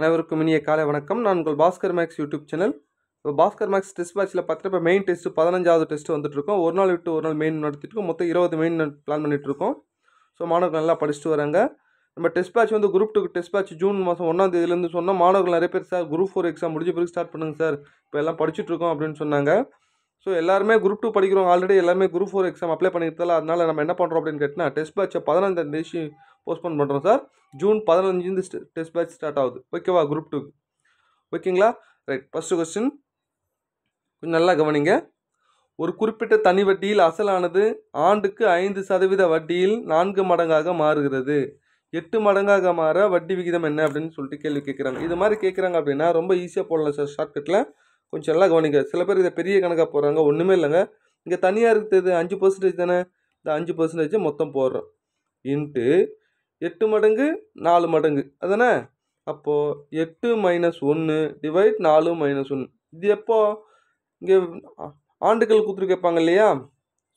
அனைவருக்கும் இனிய காலை வணக்கம் நான் உங்கள் பாஸ்கர் மேக்ஸ் யூடியூப் சேனல் இப்போ பாஸ்கர் மேக்ஸ் டெஸ்ட் பேட்சில் பார்த்துட்டு இப்போ மெயின் டெஸ்ட்டு பதினஞ்சாவது டெஸ்ட்டு வந்துட்டுருக்கோம் ஒரு நாள் விட்டு ஒரு நாள் மெயின் நடத்திட்டுருக்கோம் மொத்தம் இருபது மெயின் பிளான் பண்ணிகிட்ருக்கோம் ஸோ மாணவர்கள் நல்லா படிச்சுட்டு வராங்க நம்ம டெஸ்ட் பேட்ச் வந்து group two test batch June மாதம் ஒன்றாம் தேதியிலேருந்து சொன்னால் மாணவர்கள் நிறைய பேர் சார் குரூப் ஃபோர் எக்ஸாம் முடிஞ்ச பிறகு ஸ்டார்ட் பண்ணுங்கள் சார் இப்போ எல்லாம் படிச்சுட்ருக்கோம் அப்படின்னு சொன்னாங்க ஸோ எல்லாருமே குரூப் டூ படிக்கிறோம் ஆல்ரெடி எல்லாருமே குரூப் ஃபோர் எக்ஸாம் அப்ளை பண்ணியிருந்தால அதனால் நம்ம என்ன பண்ணுறோம் அப்படின்னு கேட்டால் டெஸ்ட் பேட்சை பதினஞ்சாம் தேதி போஸ்ட்போன் பண்ணுறோம் சார் ஜூன் பதினஞ்சுந்து டெஸ்ட் பேட்ச் ஸ்டார்ட் ஆகுது ஓகேவா குரூப் டூக்கு ஓகேங்களா ரைட் ஃபஸ்ட்டு கொஸ்டின் கொஞ்சம் நல்லா கவனிங்க ஒரு குறிப்பிட்ட தனி வட்டியில் அசலானது ஆண்டுக்கு ஐந்து சதவீத வட்டியில் நான்கு மடங்காக மாறுகிறது எட்டு மடங்காக மாற வட்டி விகிதம் என்ன அப்படின்னு சொல்லிட்டு கேள்வி கேட்குறாங்க இது மாதிரி கேட்குறாங்க அப்படின்னா ரொம்ப ஈஸியாக போடலாம் சார் ஷார்ட்கட்டில் கொஞ்சம் நல்லா கவனிங்க சில பேர் இதை பெரிய கணக்காக போடுறாங்க ஒன்றுமே இல்லைங்க இங்கே தனியாக இருக்கிறது அஞ்சு பர்சன்டேஜ் தானே இந்த அஞ்சு பர்சன்டேஜ் மொத்தம் போடுறோம் இன்ட்டு எட்டு மடங்கு நாலு மடங்கு அதானே அப்போது எட்டு மைனஸ் ஒன்று டிவைட் நாலு மைனஸ் ஒன்று இது எப்போ இங்கே ஆண்டுகள் கொடுத்துட்டு கேட்பாங்க இல்லையா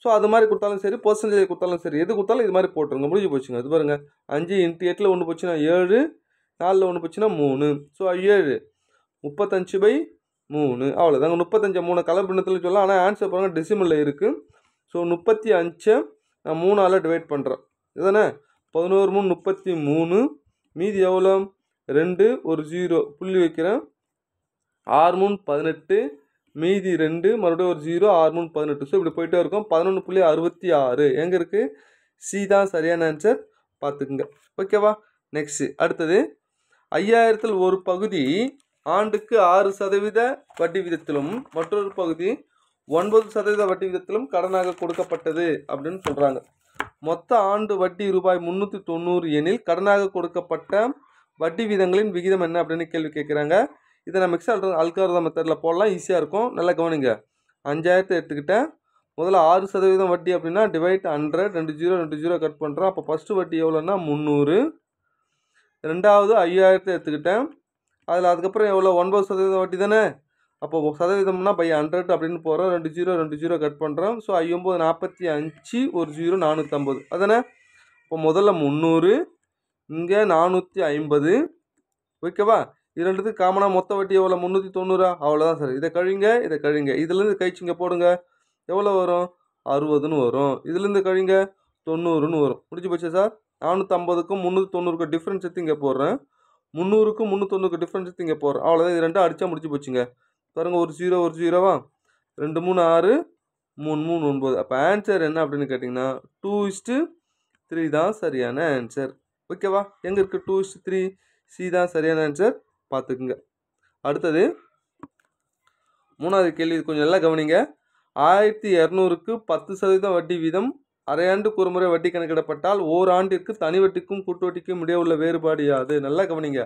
ஸோ அது மாதிரி கொடுத்தாலும் சரி பர்சன்டேஜ் கொடுத்தாலும் சரி எது கொடுத்தாலும் இது மாதிரி போட்டுருங்க முடிஞ்சு போச்சுங்க அது பாருங்கள் அஞ்சு இன்ட்டு எட்டில் ஒன்று போச்சுன்னா ஏழு நாலில் ஒன்று போச்சுன்னா மூணு ஸோ ஏழு முப்பத்தஞ்சு பை மூணு அவ்வளோதாங்க முப்பத்தஞ்சு மூணு கலர் பின்னத்தில் சொல்லலாம் ஆனால் ஆன்சர் பாருங்கள் டெசிமலில் இருக்குது ஸோ முப்பத்தி அஞ்சை நான் மூணால் டிவைட் பண்ணுறேன் இதுதானே பதினோரு மூணு முப்பத்தி மூணு மீதி எவ்வளோ ரெண்டு ஒரு ஜீரோ புள்ளி வைக்கிறேன் ஆறு மூணு பதினெட்டு மீதி ரெண்டு மறுபடியும் ஒரு ஜீரோ ஆறு மூணு பதினெட்டு ஸோ இப்படி போயிட்டே இருக்கும் பதினொன்று புள்ளி அறுபத்தி ஆறு எங்கே இருக்குது சி தான் சரியான ஆன்சர் பார்த்துக்குங்க ஓகேவா நெக்ஸ்ட்டு அடுத்தது ஐயாயிரத்தில் ஒரு பகுதி ஆண்டுக்கு ஆறு சதவீத வட்டி விதத்திலும் மற்றொரு பகுதி ஒன்பது சதவீத வட்டி விதத்திலும் கடனாக கொடுக்கப்பட்டது அப்படின்னு சொல்கிறாங்க மொத்த ஆண்டு வட்டி ரூபாய் முன்னூற்றி தொண்ணூறு எனில் கடனாக கொடுக்கப்பட்ட வட்டி விதங்களின் விகிதம் என்ன அப்படின்னு கேள்வி கேட்குறாங்க இதை மிக்ஸ் எக்ஸல் அல்காரத மெத்தடில் போடலாம் ஈஸியாக இருக்கும் நல்லா கவனிங்க அஞ்சாயிரத்தை எடுத்துக்கிட்டேன் முதல்ல ஆறு சதவீதம் வட்டி அப்படின்னா டிவைட் ஹண்ட்ரட் ரெண்டு ஜீரோ ரெண்டு ஜீரோ கட் பண்ணுறோம் அப்போ ஃபஸ்ட்டு வட்டி எவ்வளோன்னா முந்நூறு ரெண்டாவது ஐயாயிரத்தை எடுத்துக்கிட்டேன் அதில் அதுக்கப்புறம் எவ்வளோ ஒன்பது சதவீதம் வட்டி தானே அப்போ சதவீதம்னா பை ஹண்ட்ரட் அப்படின்னு போகிறோம் ரெண்டு ஜீரோ ரெண்டு ஜீரோ கட் பண்ணுறோம் ஸோ ஐம்பது நாற்பத்தி அஞ்சு ஒரு ஜீரோ நானூற்றம்பது அதானே இப்போ முதல்ல முந்நூறு இங்கே நானூற்றி ஐம்பது ஓகேவா இரண்டுத்துக்கு காமனாக மொத்த வட்டி எவ்வளோ முந்நூற்றி தொண்ணூறா அவ்வளோதான் சார் இதை கழிங்க இதை கழிங்க இதுலேருந்து கழிச்சிங்க போடுங்க எவ்வளோ வரும் அறுபதுன்னு வரும் இதுலேருந்து கழிங்க தொண்ணூறுன்னு வரும் முடிச்சு போச்சு சார் நானூற்றம்பதுக்கும் முந்நூற்றி தொண்ணூறுக்கும் டிஃப்ரென்ஸ் எடுத்து இங்கே போடுறேன் முந்நூறுக்கும் தொண்ணூறுக்கு டிஃப்ரென்ஸ் எடுத்து இங்கே போடுறேன் அவ்வளோதான் இது ரெண்டும் அடித்தா முடிச்சு போச்சுங்க பாருங்கள் ஒரு ஜீரோ ஒரு ஜீரோவா ரெண்டு மூணு ஆறு மூணு மூணு ஒன்பது அப்போ ஆன்சர் என்ன அப்படின்னு கேட்டிங்கன்னா டூ இஸ்ட்டு த்ரீ தான் சரியான ஆன்சர் ஓகேவா எங்கே இருக்குது டூ இஸ்ட்டு த்ரீ சி தான் சரியான ஆன்சர் பார்த்துக்குங்க அடுத்தது மூணாவது கேள்வி கொஞ்சம் நல்லா கவனிங்க ஆயிரத்தி இரநூறுக்கு பத்து சதவீதம் வட்டி வீதம் அரையாண்டுக்கு ஒரு முறை வட்டி கணக்கிடப்பட்டால் ஓராண்டிற்கு தனி வட்டிக்கும் கூட்டு வட்டிக்கும் இடையே உள்ள வேறுபாடு யாது நல்லா கவனிங்க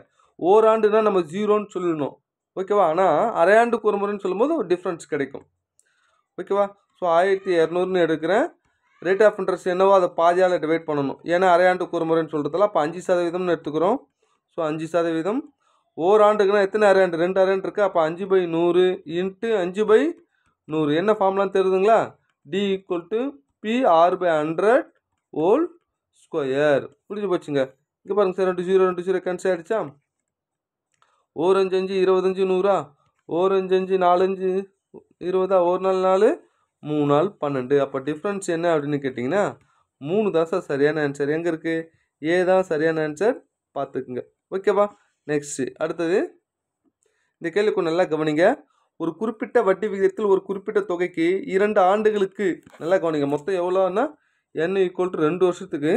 ஓராண்டுனா நம்ம ஜீரோன்னு சொல்லணும் ஓகேவா ஆனால் அரையாண்டுக்கு குறுமுறைன்னு சொல்லும்போது ஒரு டிஃப்ரென்ஸ் கிடைக்கும் ஓகேவா ஸோ ஆயிரத்தி இரநூறுன்னு எடுக்கிறேன் ரேட் ஆஃப் இன்ட்ரெஸ்ட் என்னவோ அதை பாதியால் டிவைட் பண்ணணும் ஏன்னா அரையாண்டுக்கு குறுமுறைன்னு சொல்கிறதுல அப்போ அஞ்சு சதவீதம்னு எடுத்துக்கிறோம் ஸோ அஞ்சு சதவீதம் ஓராண்டுக்குன்னா எத்தனை அரையாண்டு ரெண்டு அரையாண்டு இருக்குது அப்போ அஞ்சு பை நூறு இன்ட்டு அஞ்சு பை நூறு என்ன ஃபார்ம்லாம் தெரியுதுங்களா T equal to P R by hundred whole square புரிஞ்சு போச்சுங்க இங்கே பாருங்கள் சார் ரெண்டு ஜீரோ ரெண்டு ஜீரோ கேன்சல் ஆகிடுச்சா ஓர் அஞ்சு அஞ்சு இருபத்தஞ்சு நூறா ஓர் அஞ்சு அஞ்சு நாலஞ்சு இருபதா ஒரு நாள் நாலு மூணு நாள் பன்னெண்டு அப்போ டிஃப்ரென்ஸ் என்ன அப்படின்னு கேட்டிங்கன்னா மூணு தான் சார் சரியான ஆன்சர் எங்கே இருக்குது ஏ தான் சரியான ஆன்சர் பார்த்துக்குங்க ஓகேவா நெக்ஸ்ட்டு அடுத்தது இந்த கேள்விக்கு நல்லா கவனிங்க ஒரு குறிப்பிட்ட வட்டி விகிதத்தில் ஒரு குறிப்பிட்ட தொகைக்கு இரண்டு ஆண்டுகளுக்கு நல்லா கவனிங்க மொத்தம் எவ்வளோன்னா என் ஈக்குவல் டு ரெண்டு வருஷத்துக்கு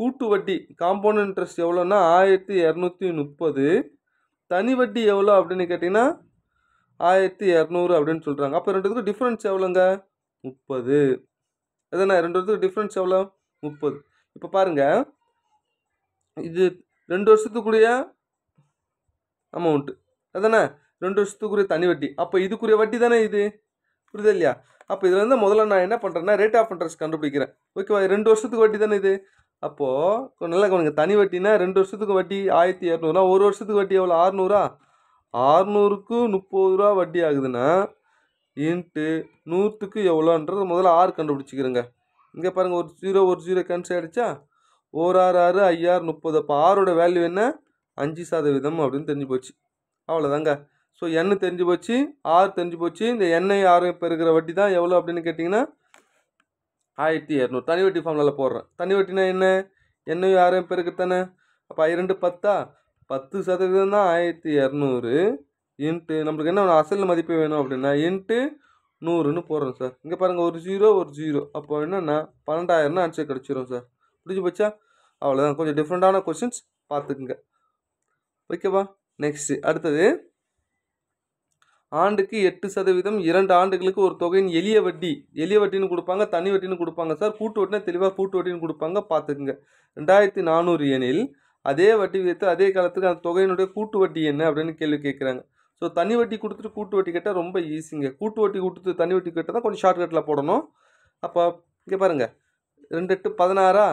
கூட்டு வட்டி காம்பவுண்ட் இன்ட்ரெஸ்ட் எவ்வளோன்னா ஆயிரத்தி இரநூத்தி முப்பது தனி வட்டி எவ்வளோ அப்படின்னு கேட்டிங்கன்னா ஆயிரத்தி இரநூறு அப்படின்னு சொல்கிறாங்க அப்போ ரெண்டுத்துக்கும் டிஃப்ரென்ஸ் எவ்வளோங்க முப்பது ரெண்டு வருஷத்துக்கு டிஃப்ரென்ஸ் எவ்வளோ முப்பது இப்போ பாருங்கள் இது ரெண்டு வருஷத்துக்குரிய அமௌண்ட்டு அதானே ரெண்டு வருஷத்துக்குரிய தனி வட்டி அப்போ இதுக்குரிய வட்டி தானே இது புரியுது இல்லையா அப்போ இதுலேருந்து முதல்ல நான் என்ன பண்ணுறேன்னா ரேட் ஆஃப் இன்ட்ரெஸ்ட் கண்டுபிடிக்கிறேன் ஓகேவா ரெண்டு வருஷத்துக்கு வட்டி தானே இது அப்போது நல்லா கவனிங்க தனி வட்டினா ரெண்டு வருஷத்துக்கு வட்டி ஆயிரத்தி இரநூறுனா ஒரு வருஷத்துக்கு வட்டி எவ்வளோ ஆறுநூறா ஆறுநூறுக்கு முப்பது ரூபா வட்டி ஆகுதுன்னா இன்ட்டு நூற்றுக்கு எவ்வளோன்றது முதல்ல ஆறு கண்டுபிடிச்சிக்கிறேங்க இங்கே பாருங்கள் ஒரு ஜீரோ ஒரு ஜீரோ கேன்சல் ஆகிடுச்சா ஓர் ஆறு ஆறு ஐயாறு முப்பது அப்போ ஆறோட வேல்யூ என்ன அஞ்சு சதவீதம் அப்படின்னு தெரிஞ்சு போச்சு அவ்வளோதாங்க ஸோ எண்ணு தெரிஞ்சு போச்சு ஆறு தெரிஞ்சு போச்சு இந்த எண்ணெய் ஆறு இப்போ இருக்கிற வட்டி தான் எவ்வளோ அப்படின்னு கேட்டிங்கன்னா ஆயிரத்தி இரநூறு தனி வட்டி ஃபார்மில் போடுறேன் தனி வட்டினா என்ன என்னையும் யாரையும் பெருக்கு தானே அப்போ இரண்டு பத்தா பத்து சதவீதம் தான் ஆயிரத்தி இரநூறு இன்ட்டு நம்மளுக்கு என்ன அசல் மதிப்பு வேணும் அப்படின்னா இன்ட்டு நூறுன்னு போடுறோம் சார் இங்கே பாருங்கள் ஒரு ஜீரோ ஒரு ஜீரோ அப்போ என்னென்னா பன்னெண்டாயிரம்னு ஆன்சர் கிடச்சிரும் சார் பிடிச்சி போச்சா அவ்வளோதான் கொஞ்சம் டிஃப்ரெண்ட்டான கொஷின்ஸ் பார்த்துக்குங்க ஓகேவா நெக்ஸ்ட்டு அடுத்தது ஆண்டுக்கு எட்டு சதவீதம் இரண்டு ஆண்டுகளுக்கு ஒரு தொகையின் எளிய வட்டி எளிய வட்டின்னு கொடுப்பாங்க தனி வட்டின்னு கொடுப்பாங்க சார் கூட்டு வட்டினா தெளிவாக கூட்டு வட்டின்னு கொடுப்பாங்க பார்த்துக்குங்க ரெண்டாயிரத்தி நானூறு எனில் அதே வட்டி விகிதத்தில் அதே காலத்துக்கு அந்த தொகையினுடைய கூட்டு வட்டி என்ன அப்படின்னு கேள்வி கேட்குறாங்க ஸோ தனி வட்டி கொடுத்துட்டு கூட்டு வட்டி கேட்டால் ரொம்ப ஈஸிங்க கூட்டு வட்டி கொடுத்துட்டு தனி வட்டி கேட்டால் கொஞ்சம் ஷார்ட்கட்டில் போடணும் அப்போ இங்கே பாருங்கள் ரெண்டு எட்டு பதினாறா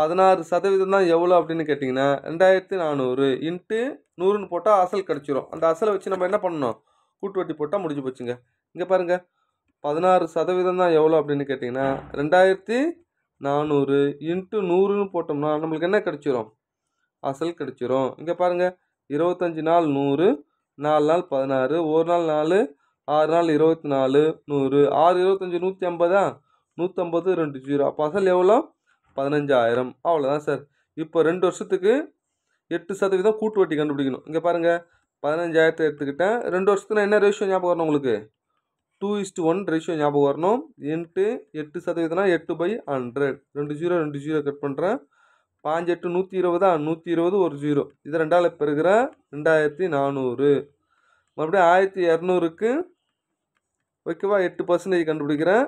பதினாறு சதவீதம் தான் எவ்வளோ அப்படின்னு கேட்டிங்கன்னா ரெண்டாயிரத்தி நானூறு இன்ட்டு நூறுன்னு போட்டால் அசல் கிடச்சிரும் அந்த அசலை வச்சு நம்ம என்ன பண்ணணும் கூட்டு வட்டி போட்டால் முடிஞ்சு போச்சுங்க இங்கே பாருங்கள் பதினாறு சதவீதம் தான் எவ்வளோ அப்படின்னு கேட்டிங்கன்னா ரெண்டாயிரத்தி நானூறு இன்ட்டு நூறுன்னு போட்டோம்னா நம்மளுக்கு என்ன கிடச்சிரும் அசல் கிடச்சிரும் இங்கே பாருங்கள் இருபத்தஞ்சி நாள் நூறு நாலு நாள் பதினாறு ஒரு நாள் நாலு ஆறு நாள் இருபத்தி நாலு நூறு ஆறு இருபத்தஞ்சி நூற்றி ஐம்பதா நூற்றம்பது ரெண்டு ஜீரோ அப்போ அசல் எவ்வளோ பதினஞ்சாயிரம் அவ்வளோதான் சார் இப்போ ரெண்டு வருஷத்துக்கு எட்டு சதவீதம் கூட்டு வட்டி கண்டுபிடிக்கணும் இங்கே பாருங்கள் பதினஞ்சாயிரத்தை எடுத்துக்கிட்டேன் ரெண்டு வருஷத்துல என்ன ரேஷியோ ஞாபகம் வரணும் உங்களுக்கு டூ இஸ்ட்டு ஒன் ரேஷியோ ஞாபகம் வரணும் எட்டு எட்டு சதவீதம்னா எட்டு பை ஹண்ட்ரட் ரெண்டு ஜீரோ ரெண்டு ஜீரோ கட் பண்ணுறேன் பாஞ்சு எட்டு நூற்றி இருபதா நூற்றி இருபது ஒரு ஜீரோ இது ரெண்டாவில் இப்போ ரெண்டாயிரத்தி நானூறு மறுபடியும் ஆயிரத்தி இரநூறுக்கு ஓகேவா எட்டு பர்சன்டேஜ் கண்டுபிடிக்கிறேன்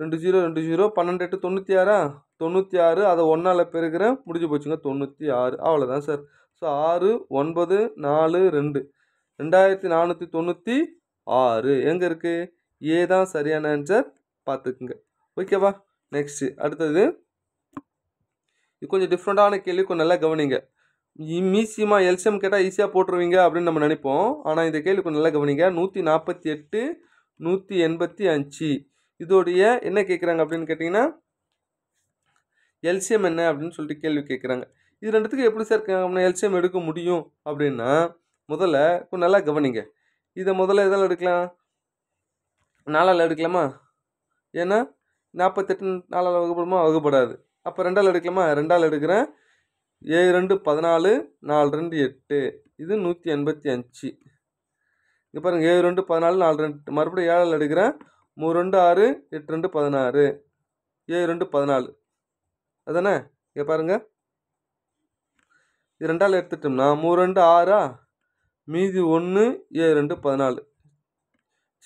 ரெண்டு ஜீரோ ரெண்டு ஜீரோ பன்னெண்டு எட்டு தொண்ணூற்றி ஆறா தொண்ணூற்றி ஆறு அதை ஒன்றால் பெருக்கிற முடிஞ்சு போச்சுங்க தொண்ணூற்றி ஆறு அவ்வளோதான் சார் ஸோ ஆறு ஒன்பது நாலு ரெண்டு ரெண்டாயிரத்தி நானூற்றி தொண்ணூற்றி ஆறு எங்கே இருக்குது ஏ தான் சரியான ஆன்சர் பார்த்துக்குங்க ஓகேவா நெக்ஸ்ட்டு அடுத்தது இது கொஞ்சம் டிஃப்ரெண்ட்டான கேள்வி கொஞ்சம் நல்லா கவனிங்க மீசியமாக எல்சியம் கேட்டால் ஈஸியாக போட்டுருவீங்க அப்படின்னு நம்ம நினைப்போம் ஆனால் இந்த கேள்வி கொஞ்சம் நல்லா கவனிங்க நூற்றி நாற்பத்தி எட்டு நூற்றி எண்பத்தி அஞ்சு இதோடைய என்ன கேட்குறாங்க அப்படின்னு கேட்டிங்கன்னா எல்சியம் என்ன அப்படின்னு சொல்லிட்டு கேள்வி கேட்குறாங்க இது ரெண்டுத்துக்கு எப்படி சார் எல்சிஎம் எடுக்க முடியும் அப்படின்னா முதல்ல கொஞ்சம் நல்லா கவனிங்க இதை முதல்ல எதால் எடுக்கலாம் நாலால் எடுக்கலாமா ஏன்னா நாற்பத்தெட்டு நாலால் வகுப்படுமா வகுப்படாது அப்போ ரெண்டால் எடுக்கலாமா ரெண்டால் எடுக்கிறேன் ஏழு ரெண்டு பதினாலு நாலு ரெண்டு எட்டு இது நூற்றி எண்பத்தி அஞ்சு இங்கே பாருங்கள் ஏழு ரெண்டு பதினாலு நாலு ரெண்டு மறுபடியும் ஏழாவில் எடுக்கிறேன் மூணு ரெண்டு ஆறு எட்டு ரெண்டு பதினாறு ஏழு ரெண்டு பதினாலு அதானே இங்கே பாருங்கள் இரண்டால் ரெண்டால் எடுத்துட்டோம்னா மூணு ரெண்டு ஆறா மீதி ஒன்று ஏழு ரெண்டு பதினாலு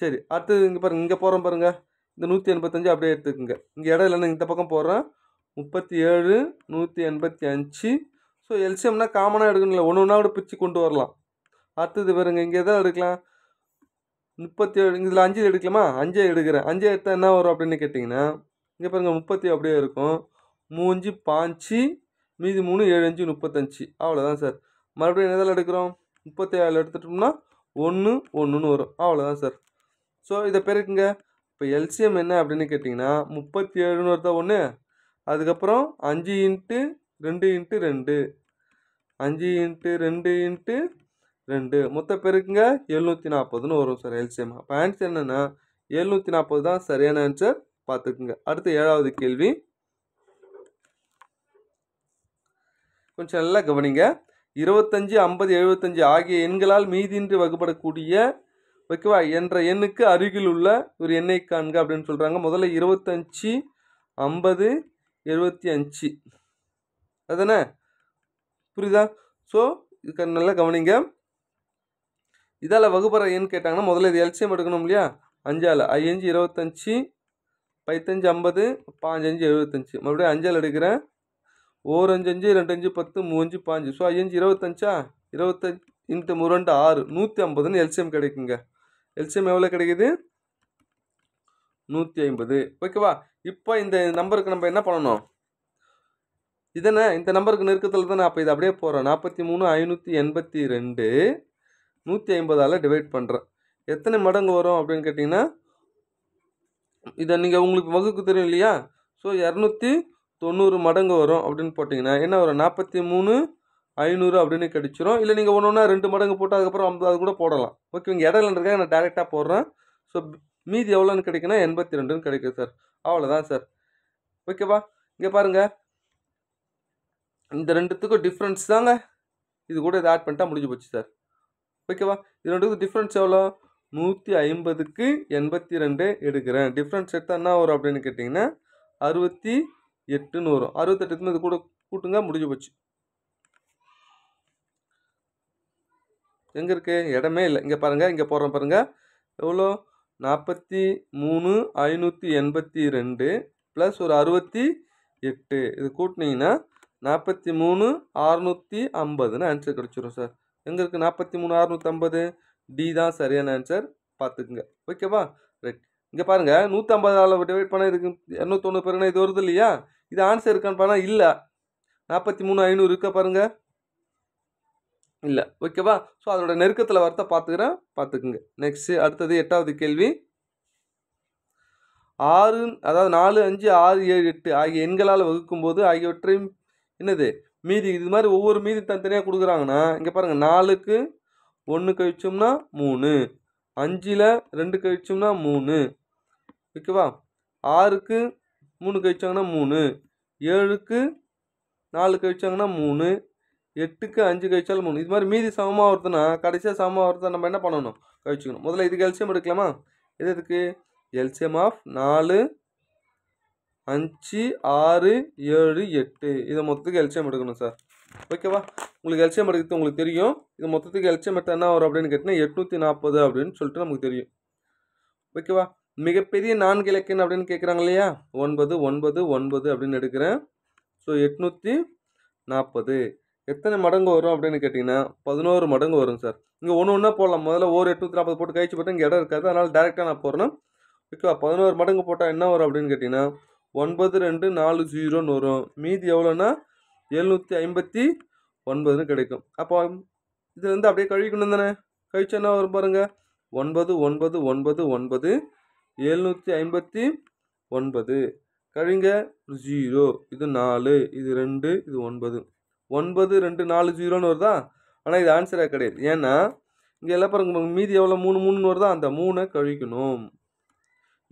சரி அடுத்தது இங்கே பாருங்கள் இங்கே போகிறோம் பாருங்கள் இந்த நூற்றி எண்பத்தஞ்சு அப்படியே எடுத்துக்கோங்க இங்கே இடம் இல்லைன்னா இந்த பக்கம் போகிறேன் முப்பத்தி ஏழு நூற்றி எண்பத்தி அஞ்சு ஸோ எல்சிஎம்னா காமனாக எடுக்கணும்ல ஒன்று ஒன்றா கூட பிரித்து கொண்டு வரலாம் அடுத்தது பாருங்க இங்கே எதாவது எடுக்கலாம் முப்பத்தி ஏழு இதில் அஞ்சு எடுக்கலாமா அஞ்சே எடுக்கிறேன் அஞ்சே எடுத்தால் என்ன வரும் அப்படின்னு கேட்டிங்கன்னா இங்கே பாருங்கள் முப்பத்தி அப்படியே இருக்கும் மூஞ்சி பாஞ்சு மீதி மூணு ஏழு அஞ்சு முப்பத்தஞ்சு அவ்வளோதான் சார் மறுபடியும் என்ன எடுக்கிறோம் முப்பத்தி ஏழு எடுத்துட்டோம்னா ஒன்று ஒன்றுன்னு வரும் அவ்வளோதான் சார் ஸோ இதை பெருக்குங்க இப்போ எல்சிஎம் என்ன அப்படின்னு கேட்டிங்கன்னா முப்பத்தி ஏழுன்னு ஒருத்தா ஒன்று அதுக்கப்புறம் அஞ்சு இன்ட்டு ரெண்டு இன்ட்டு ரெண்டு அஞ்சு இன்ட்டு ரெண்டு இன்ட்டு ரெண்டு மொத்த பேருக்குங்க எழுநூற்றி நாற்பதுன்னு வரும் சார் எல்சிஎம் அப்போ ஆன்சர் என்னென்னா எழுநூற்றி நாற்பது தான் சரியான ஆன்சர் பார்த்துக்குங்க அடுத்து ஏழாவது கேள்வி கொஞ்சம் நல்லா கவனிங்க இருபத்தஞ்சி ஐம்பது எழுபத்தஞ்சு ஆகிய எண்களால் மீதின்றி வகுப்படக்கூடிய ஓகேவா என்ற எண்ணுக்கு அருகில் உள்ள ஒரு எண்ணெய் காண்க அப்படின்னு சொல்கிறாங்க முதல்ல இருபத்தஞ்சி ஐம்பது எழுபத்தி அஞ்சு அதுதானே புரியுதா ஸோ இதுக்கு நல்லா கவனிங்க இதால் வகுப்பற எண் கேட்டாங்கன்னா முதல்ல இது எல்சியம் எடுக்கணும் இல்லையா அஞ்சால் ஐஞ்சு இருபத்தஞ்சி பைத்தஞ்சு ஐம்பது பாஞ்சஞ்சு எழுபத்தஞ்சி மறுபடியும் அஞ்சால் எடுக்கிறேன் ஓர் அஞ்சு அஞ்சு ரெண்டு அஞ்சு பத்து மூஞ்சு பாஞ்சு ஸோ ஐயஞ்சு இருபத்தஞ்சா இருபத்தஞ்சு இன்ட்டு முரண்டு ஆறு நூற்றி ஐம்பதுன்னு எல்சிஎம் கிடைக்குங்க எல்சிஎம் எவ்வளோ கிடைக்குது நூற்றி ஐம்பது ஓகேவா இப்போ இந்த நம்பருக்கு நம்ம என்ன பண்ணணும் இதனை இந்த நம்பருக்கு நெருக்கத்தில் தானே அப்போ இது அப்படியே போகிறோம் நாற்பத்தி மூணு ஐநூற்றி எண்பத்தி ரெண்டு நூற்றி ஐம்பதால் டிவைட் பண்ணுறேன் எத்தனை மடங்கு வரும் அப்படின்னு கேட்டிங்கன்னா இதை நீங்கள் உங்களுக்கு வகுக்கு தெரியும் இல்லையா ஸோ இரநூத்தி தொண்ணூறு மடங்கு வரும் அப்படின்னு போட்டிங்கன்னா என்ன வரும் நாற்பத்தி மூணு ஐநூறு அப்படின்னு கிடச்சிரும் இல்லை நீங்கள் ஒன்று ஒன்றா ரெண்டு மடங்கு போட்டு அதுக்கப்புறம் ஐம்பது கூட போடலாம் ஓகே இங்கே இருக்கா நான் டேரெக்டாக போடுறேன் ஸோ மீதி எவ்வளோன்னு கிடைக்குன்னா எண்பத்தி ரெண்டுன்னு கிடைக்கும் சார் அவ்வளோதான் சார் ஓகேவா இங்கே பாருங்கள் இந்த ரெண்டுத்துக்கும் டிஃப்ரென்ஸ் தாங்க இது கூட இதை ஆட் பண்ணிட்டா முடிஞ்சு போச்சு சார் ஓகேவா இது ரெண்டுக்கும் டிஃப்ரென்ஸ் எவ்வளோ நூற்றி ஐம்பதுக்கு எண்பத்தி ரெண்டு எடுக்கிறேன் டிஃப்ரென்ஸ் எடுத்தால் என்ன வரும் அப்படின்னு கேட்டிங்கன்னா அறுபத்தி எட்டுன்னு வரும் அறுபத்தெட்டுக்குன்னு இது கூட கூட்டுங்க முடிஞ்சு போச்சு எங்கே இருக்குது இடமே இல்லை இங்கே பாருங்கள் இங்கே போகிறோம் பாருங்கள் எவ்வளோ நாற்பத்தி மூணு ஐநூற்றி எண்பத்தி ரெண்டு ப்ளஸ் ஒரு அறுபத்தி எட்டு இது கூட்டினீங்கன்னா நாற்பத்தி மூணு அறுநூற்றி ஐம்பதுன்னு ஆன்சர் கிடச்சிரும் சார் எங்கே இருக்குது நாற்பத்தி மூணு அறுநூற்றி ஐம்பது டி தான் சரியான ஆன்சர் பார்த்துக்குங்க ஓகேவா ரைட் இங்கே பாருங்கள் நூற்றம்பதால் டிவைட் பண்ண இதுக்கு இரநூத்தொன்று பேருனா இது வருது இல்லையா இது ஆன்சர் இருக்கான்னு பார்த்தா இல்லை நாற்பத்தி மூணு ஐநூறு இருக்க பாருங்கள் இல்லை ஓகேவா ஸோ அதோட நெருக்கத்தில் வரத்தை பார்த்துக்கிறேன் பார்த்துக்குங்க நெக்ஸ்ட்டு அடுத்தது எட்டாவது கேள்வி ஆறு அதாவது நாலு அஞ்சு ஆறு ஏழு எட்டு ஆகிய எண்களால் வகுக்கும்போது ஆகியவற்றையும் என்னது மீதி இது மாதிரி ஒவ்வொரு மீதி தனித்தனியாக கொடுக்குறாங்கன்னா இங்கே பாருங்கள் நாலுக்கு ஒன்று கழிச்சோம்னா மூணு அஞ்சில் ரெண்டு கழிச்சோம்னா மூணு ஓகேவா ஆறுக்கு மூணு கழிச்சாங்கன்னா மூணு ஏழுக்கு நாலு கழிச்சாங்கன்னா மூணு எட்டுக்கு அஞ்சு கழிச்சாலும் மூணு இது மாதிரி மீதி சமமாக வருதுன்னா கடைசியாக சமமாக வருது நம்ம என்ன பண்ணணும் கழிச்சுக்கணும் முதல்ல இதுக்கு எல்சியம் எடுக்கலாமா எது எதுக்கு எல்சியம் ஆஃப் நாலு அஞ்சு ஆறு ஏழு எட்டு இதை மொத்தத்துக்கு எல்சியம் எடுக்கணும் சார் ஓகேவா உங்களுக்கு எல்சியம் எடுக்கிறது உங்களுக்கு தெரியும் இது மொத்தத்துக்கு எல்சியம் எடுத்தால் என்ன வரும் அப்படின்னு கேட்டிங்கன்னா எட்நூற்றி நாற்பது அப்படின்னு சொல்லிட்டு நமக்கு தெரியும் ஓகேவா மிகப்பெரிய நான்கு இலக்கணம் அப்படின்னு கேட்குறாங்க இல்லையா ஒன்பது ஒன்பது ஒன்பது அப்படின்னு எடுக்கிறேன் ஸோ எட்நூற்றி நாற்பது எத்தனை மடங்கு வரும் அப்படின்னு கேட்டிங்கன்னா பதினோரு மடங்கு வரும் சார் இங்கே ஒன்று ஒன்றா போடலாம் முதல்ல ஒரு எட்நூற்றி நாற்பது போட்டு கழிச்சு போட்டு இங்கே இடம் இருக்காது அதனால் டேரெக்டாக நான் போடுறேன் ஓகேவா பதினோரு மடங்கு போட்டால் என்ன வரும் அப்படின்னு கேட்டிங்கன்னா ஒன்பது ரெண்டு நாலு ஜீரோன்னு வரும் மீதி எவ்வளோன்னா எழுநூற்றி ஐம்பத்தி ஒன்பதுன்னு கிடைக்கும் அப்போ இது வந்து அப்படியே கழிக்கணும் தானே கழிச்சு என்ன வரும் பாருங்கள் ஒன்பது ஒன்பது ஒன்பது ஒன்பது எழுநூற்றி ஐம்பத்தி ஒன்பது கழிங்க ஜீரோ இது நாலு இது ரெண்டு இது ஒன்பது ஒன்பது ரெண்டு நாலு ஜீரோன்னு வருதா ஆனால் இது ஆன்சராக கிடையாது ஏன்னா இங்கே எல்லாம் பாருங்க மீதி எவ்வளோ மூணு மூணுன்னு வருதா அந்த மூணை கழிக்கணும்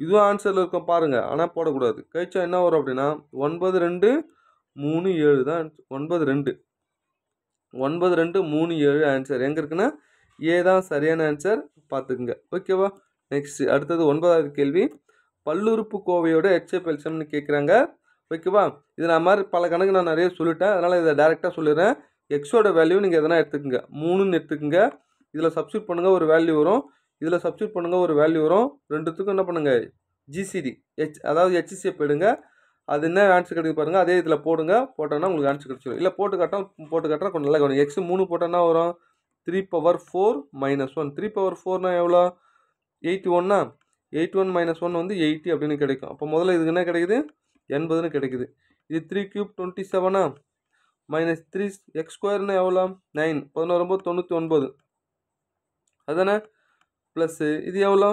இதுவும் ஆன்சரில் இருக்கும் பாருங்கள் ஆனால் போடக்கூடாது கழிச்சா என்ன வரும் அப்படின்னா ஒன்பது ரெண்டு மூணு ஏழு தான் ஒன்பது ரெண்டு ஒன்பது ரெண்டு மூணு ஏழு ஆன்சர் எங்கே இருக்குன்னா ஏ தான் சரியான ஆன்சர் பார்த்துக்குங்க ஓகேவா நெக்ஸ்ட் அடுத்தது ஒன்பதாவது கேள்வி பல்லுறுப்பு கோவையோட ஹெச்எஃப் எல்சியம்னு கேட்குறாங்க ஓகேவா இது நான் மாதிரி பல கணக்கு நான் நிறைய சொல்லிட்டேன் அதனால் இதை டேரெக்டாக சொல்லிடுறேன் எக்ஸோட வேல்யூ நீங்கள் எதனா எடுத்துக்கோங்க மூணுன்னு எடுத்துக்கோங்க இதில் சப்ஸ்கிரிப் பண்ணுங்கள் ஒரு வேல்யூ வரும் இதில் சப்ஸ்கிரிப் பண்ணுங்கள் ஒரு வேல்யூ வரும் ரெண்டுத்துக்கும் என்ன பண்ணுங்கள் ஜிசிடி ஹெச் அதாவது ஹெச்சிசிஎப் எடுங்க அது என்ன ஆன்சர் கிடைக்க பாருங்கள் அதே இதில் போடுங்க போட்டோன்னா உங்களுக்கு ஆன்சர் கிடைச்சிடும் இல்லை போட்டு காட்டால் போட்டு காட்டினா கொஞ்சம் நல்லா கவனிங்க எக்ஸ் மூணு போட்டோன்னா வரும் three power four minus one three power ஃபோர்னால் எவ்வளோ எயிட்டி ஒன்னா எயிட் ஒன் மைனஸ் ஒன் வந்து எயிட்டி அப்படின்னு கிடைக்கும் அப்போ முதல்ல இதுக்கு என்ன கிடைக்குது எண்பதுன்னு கிடைக்குது இது த்ரீ க்யூப் டுவெண்ட்டி செவனா மைனஸ் த்ரீ எக்ஸ் ஸ்கொயர்னு எவ்வளோ நைன் பதினோரு ஒம்பது தொண்ணூற்றி ஒன்பது அதானே ப்ளஸ்ஸு இது எவ்வளோ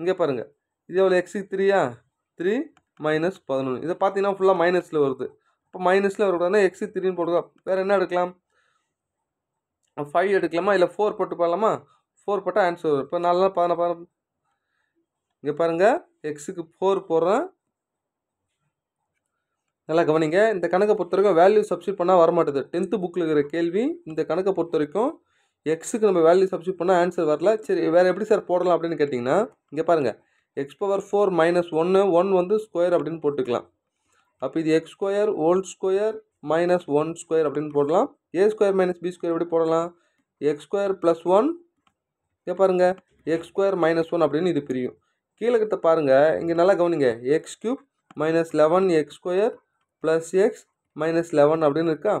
இங்கே பாருங்கள் இது எவ்வளோ எக்ஸு த்ரீயா த்ரீ மைனஸ் பதினொன்று இதை பார்த்தீங்கன்னா ஃபுல்லாக மைனஸில் வருது இப்போ மைனஸில் வரக்கூடாதுனா எக்ஸு த்ரீன்னு போட்டுக்கலாம் வேறு என்ன எடுக்கலாம் ஃபைவ் எடுக்கலாமா இல்லை ஃபோர் போட்டு போடலாமா ஃபோர் போட்டால் ஆன்சர் வரும் இப்போ நாலு பதினா பதினா இங்கே பாருங்கள் எக்ஸுக்கு ஃபோர் போடுறேன் நல்லா கவனிங்க இந்த கணக்கை பொறுத்த வரைக்கும் வேல்யூ சப்ஸ்டியூட் பண்ணால் வரமாட்டேது டென்த்து புக்கில் இருக்கிற கேள்வி இந்த கணக்கை பொறுத்த வரைக்கும் எக்ஸுக்கு நம்ம வேல்யூ சப்ஸ்டியூட் பண்ணால் ஆன்சர் வரல சரி வேறு எப்படி சார் போடலாம் அப்படின்னு கேட்டிங்கன்னா இங்கே பாருங்கள் எக்ஸ் பவர் ஃபோர் மைனஸ் ஒன்று ஒன் வந்து ஸ்கொயர் அப்படின்னு போட்டுக்கலாம் அப்போ இது X square whole square minus one square அப்படின்னு போடலாம் A square minus B square எப்படி போடலாம் எக்ஸ் ஸ்கொயர் ப்ளஸ் ஒன் இங்கே பாருங்கள் எக்ஸ் ஸ்கொயர் மைனஸ் ஒன் அப்படின்னு இது பிரியும் கீழே கிட்ட பாருங்கள் இங்கே நல்லா கவனிங்க X cube minus eleven X square plus X minus eleven அப்படின்னு இருக்கா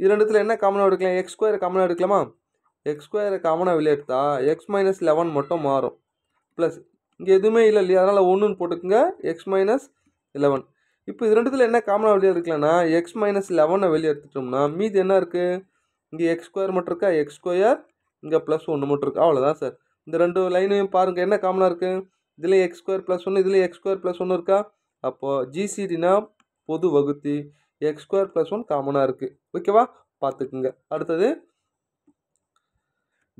இது இரண்டுத்தில் என்ன காமனாக எடுக்கலாம் எக்ஸ் ஸ்கொயர் காமனாக எடுக்கலாமா எக்ஸ் ஸ்கொயரை காமனாக வெளியே எடுத்தால் எக்ஸ் மைனஸ் லெவன் மட்டும் மாறும் ப்ளஸ் இங்கே எதுவுமே இல்லை இல்லையா அதனால் ஒன்றுன்னு போட்டுக்கோங்க எக்ஸ் மைனஸ் லெவன் இப்போ இது ரெண்டுத்தில் என்ன காமனாக வெளியே எடுக்கலாம்னா எக்ஸ் மைனஸ் லெவனை வெளியே எடுத்துட்டோம்னா மீதி என்ன இருக்குது இங்கே எக்ஸ் ஸ்கொயர் மட்டும் இருக்கா எக்ஸ் ஸ்கொயர் இங்கே ப்ளஸ் ஒன்று மட்டும் இருக்குது அவ்வளோதான் சார் இந்த ரெண்டு லைனையும் பாருங்கள் என்ன காமனாக இருக்குது இதுலேயே எக்ஸ் ஸ்கொயர் ப்ளஸ் ஒன்று இதில் எக்ஸ் ஸ்கொயர் ப்ளஸ் ஒன்று இருக்கா அப்போது ஜிசிடினா பொது வகுத்தி எக்ஸ் ஸ்கொயர் ப்ளஸ் ஒன் காமனாக இருக்குது ஓகேவா பார்த்துக்குங்க அடுத்தது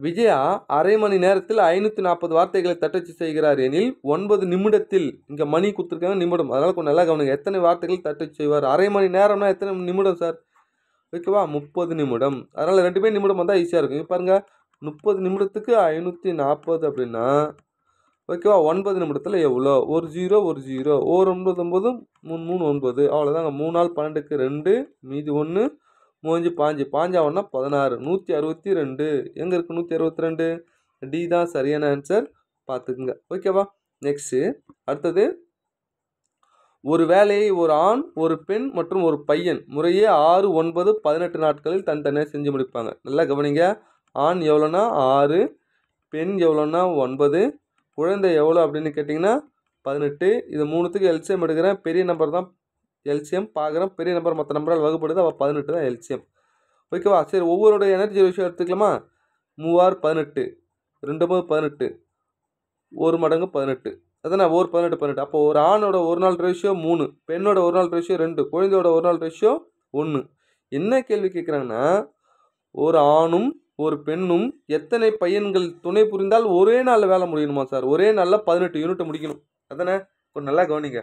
விஜயா அரை மணி நேரத்தில் ஐநூற்றி நாற்பது வார்த்தைகளை தட்டச்சு செய்கிறார் எனில் ஒன்பது நிமிடத்தில் இங்கே மணி கொடுத்துருக்காங்க நிமிடம் அதனால் கொஞ்சம் நல்லா கவனிங்க எத்தனை வார்த்தைகள் தட்டச்சு செய்வார் அரை மணி நேரம்னா எத்தனை நிமிடம் சார் ஓகேவா முப்பது நிமிடம் அதனால் ரெண்டு பேர் நிமிடம் வந்தால் ஈஸியாக இருக்கும் பாருங்கள் முப்பது நிமிடத்துக்கு ஐநூற்றி நாற்பது அப்படின்னா ஓகேவா ஒன்பது நிமிடத்தில் எவ்வளோ ஒரு ஜீரோ ஒரு ஜீரோ ஒரு ஒன்பது ஒன்பது மூணு மூணு ஒன்பது அவ்வளோதாங்க மூணு நாள் பன்னெண்டுக்கு ரெண்டு மீதி ஒன்று மூஞ்சி பாஞ்சு ஒன்றா பதினாறு நூற்றி அறுபத்தி ரெண்டு எங்கே இருக்குது நூற்றி அறுபத்தி ரெண்டு டி தான் சரியான ஆன்சர் பார்த்துக்குங்க ஓகேவா நெக்ஸ்ட்டு அடுத்தது ஒரு வேலையை ஒரு ஆண் ஒரு பெண் மற்றும் ஒரு பையன் முறையே ஆறு ஒன்பது பதினெட்டு நாட்களில் தனித்தனியாக செஞ்சு முடிப்பாங்க நல்லா கவனிங்க ஆண் எவ்வளோன்னா ஆறு பெண் எவ்வளோன்னா ஒன்பது குழந்தை எவ்வளோ அப்படின்னு கேட்டிங்கன்னா பதினெட்டு இது மூணுத்துக்கு எல்சிஎம் எடுக்கிறேன் பெரிய நம்பர் தான் எல்சிஎம் பார்க்குறேன் பெரிய நம்பர் மற்ற நம்பரால் வகுப்படுது அவள் பதினெட்டு தான் எல்சிஎம் ஓகேவா சரி ஒவ்வொருடைய எனர்ஜி விஷயம் எடுத்துக்கலாமா மூவாறு பதினெட்டு ரெண்டு போது பதினெட்டு ஒரு மடங்கு பதினெட்டு அதான் ஒரு பதினெட்டு பதினெட்டு அப்போ ஒரு ஆணோட ஒரு நாள் ரேஷியோ மூணு பெண்ணோட ஒரு நாள் ரேஷியோ ரெண்டு குழந்தையோட ஒரு நாள் ரேஷியோ ஒன்று என்ன கேள்வி கேட்குறாங்கன்னா ஒரு ஆணும் ஒரு பெண்ணும் எத்தனை பையன்கள் துணை புரிந்தால் ஒரே நாளில் வேலை முடியணுமா சார் ஒரே நாளில் பதினெட்டு யூனிட் முடிக்கணும் அதானே கொஞ்சம் நல்லா கவனிங்க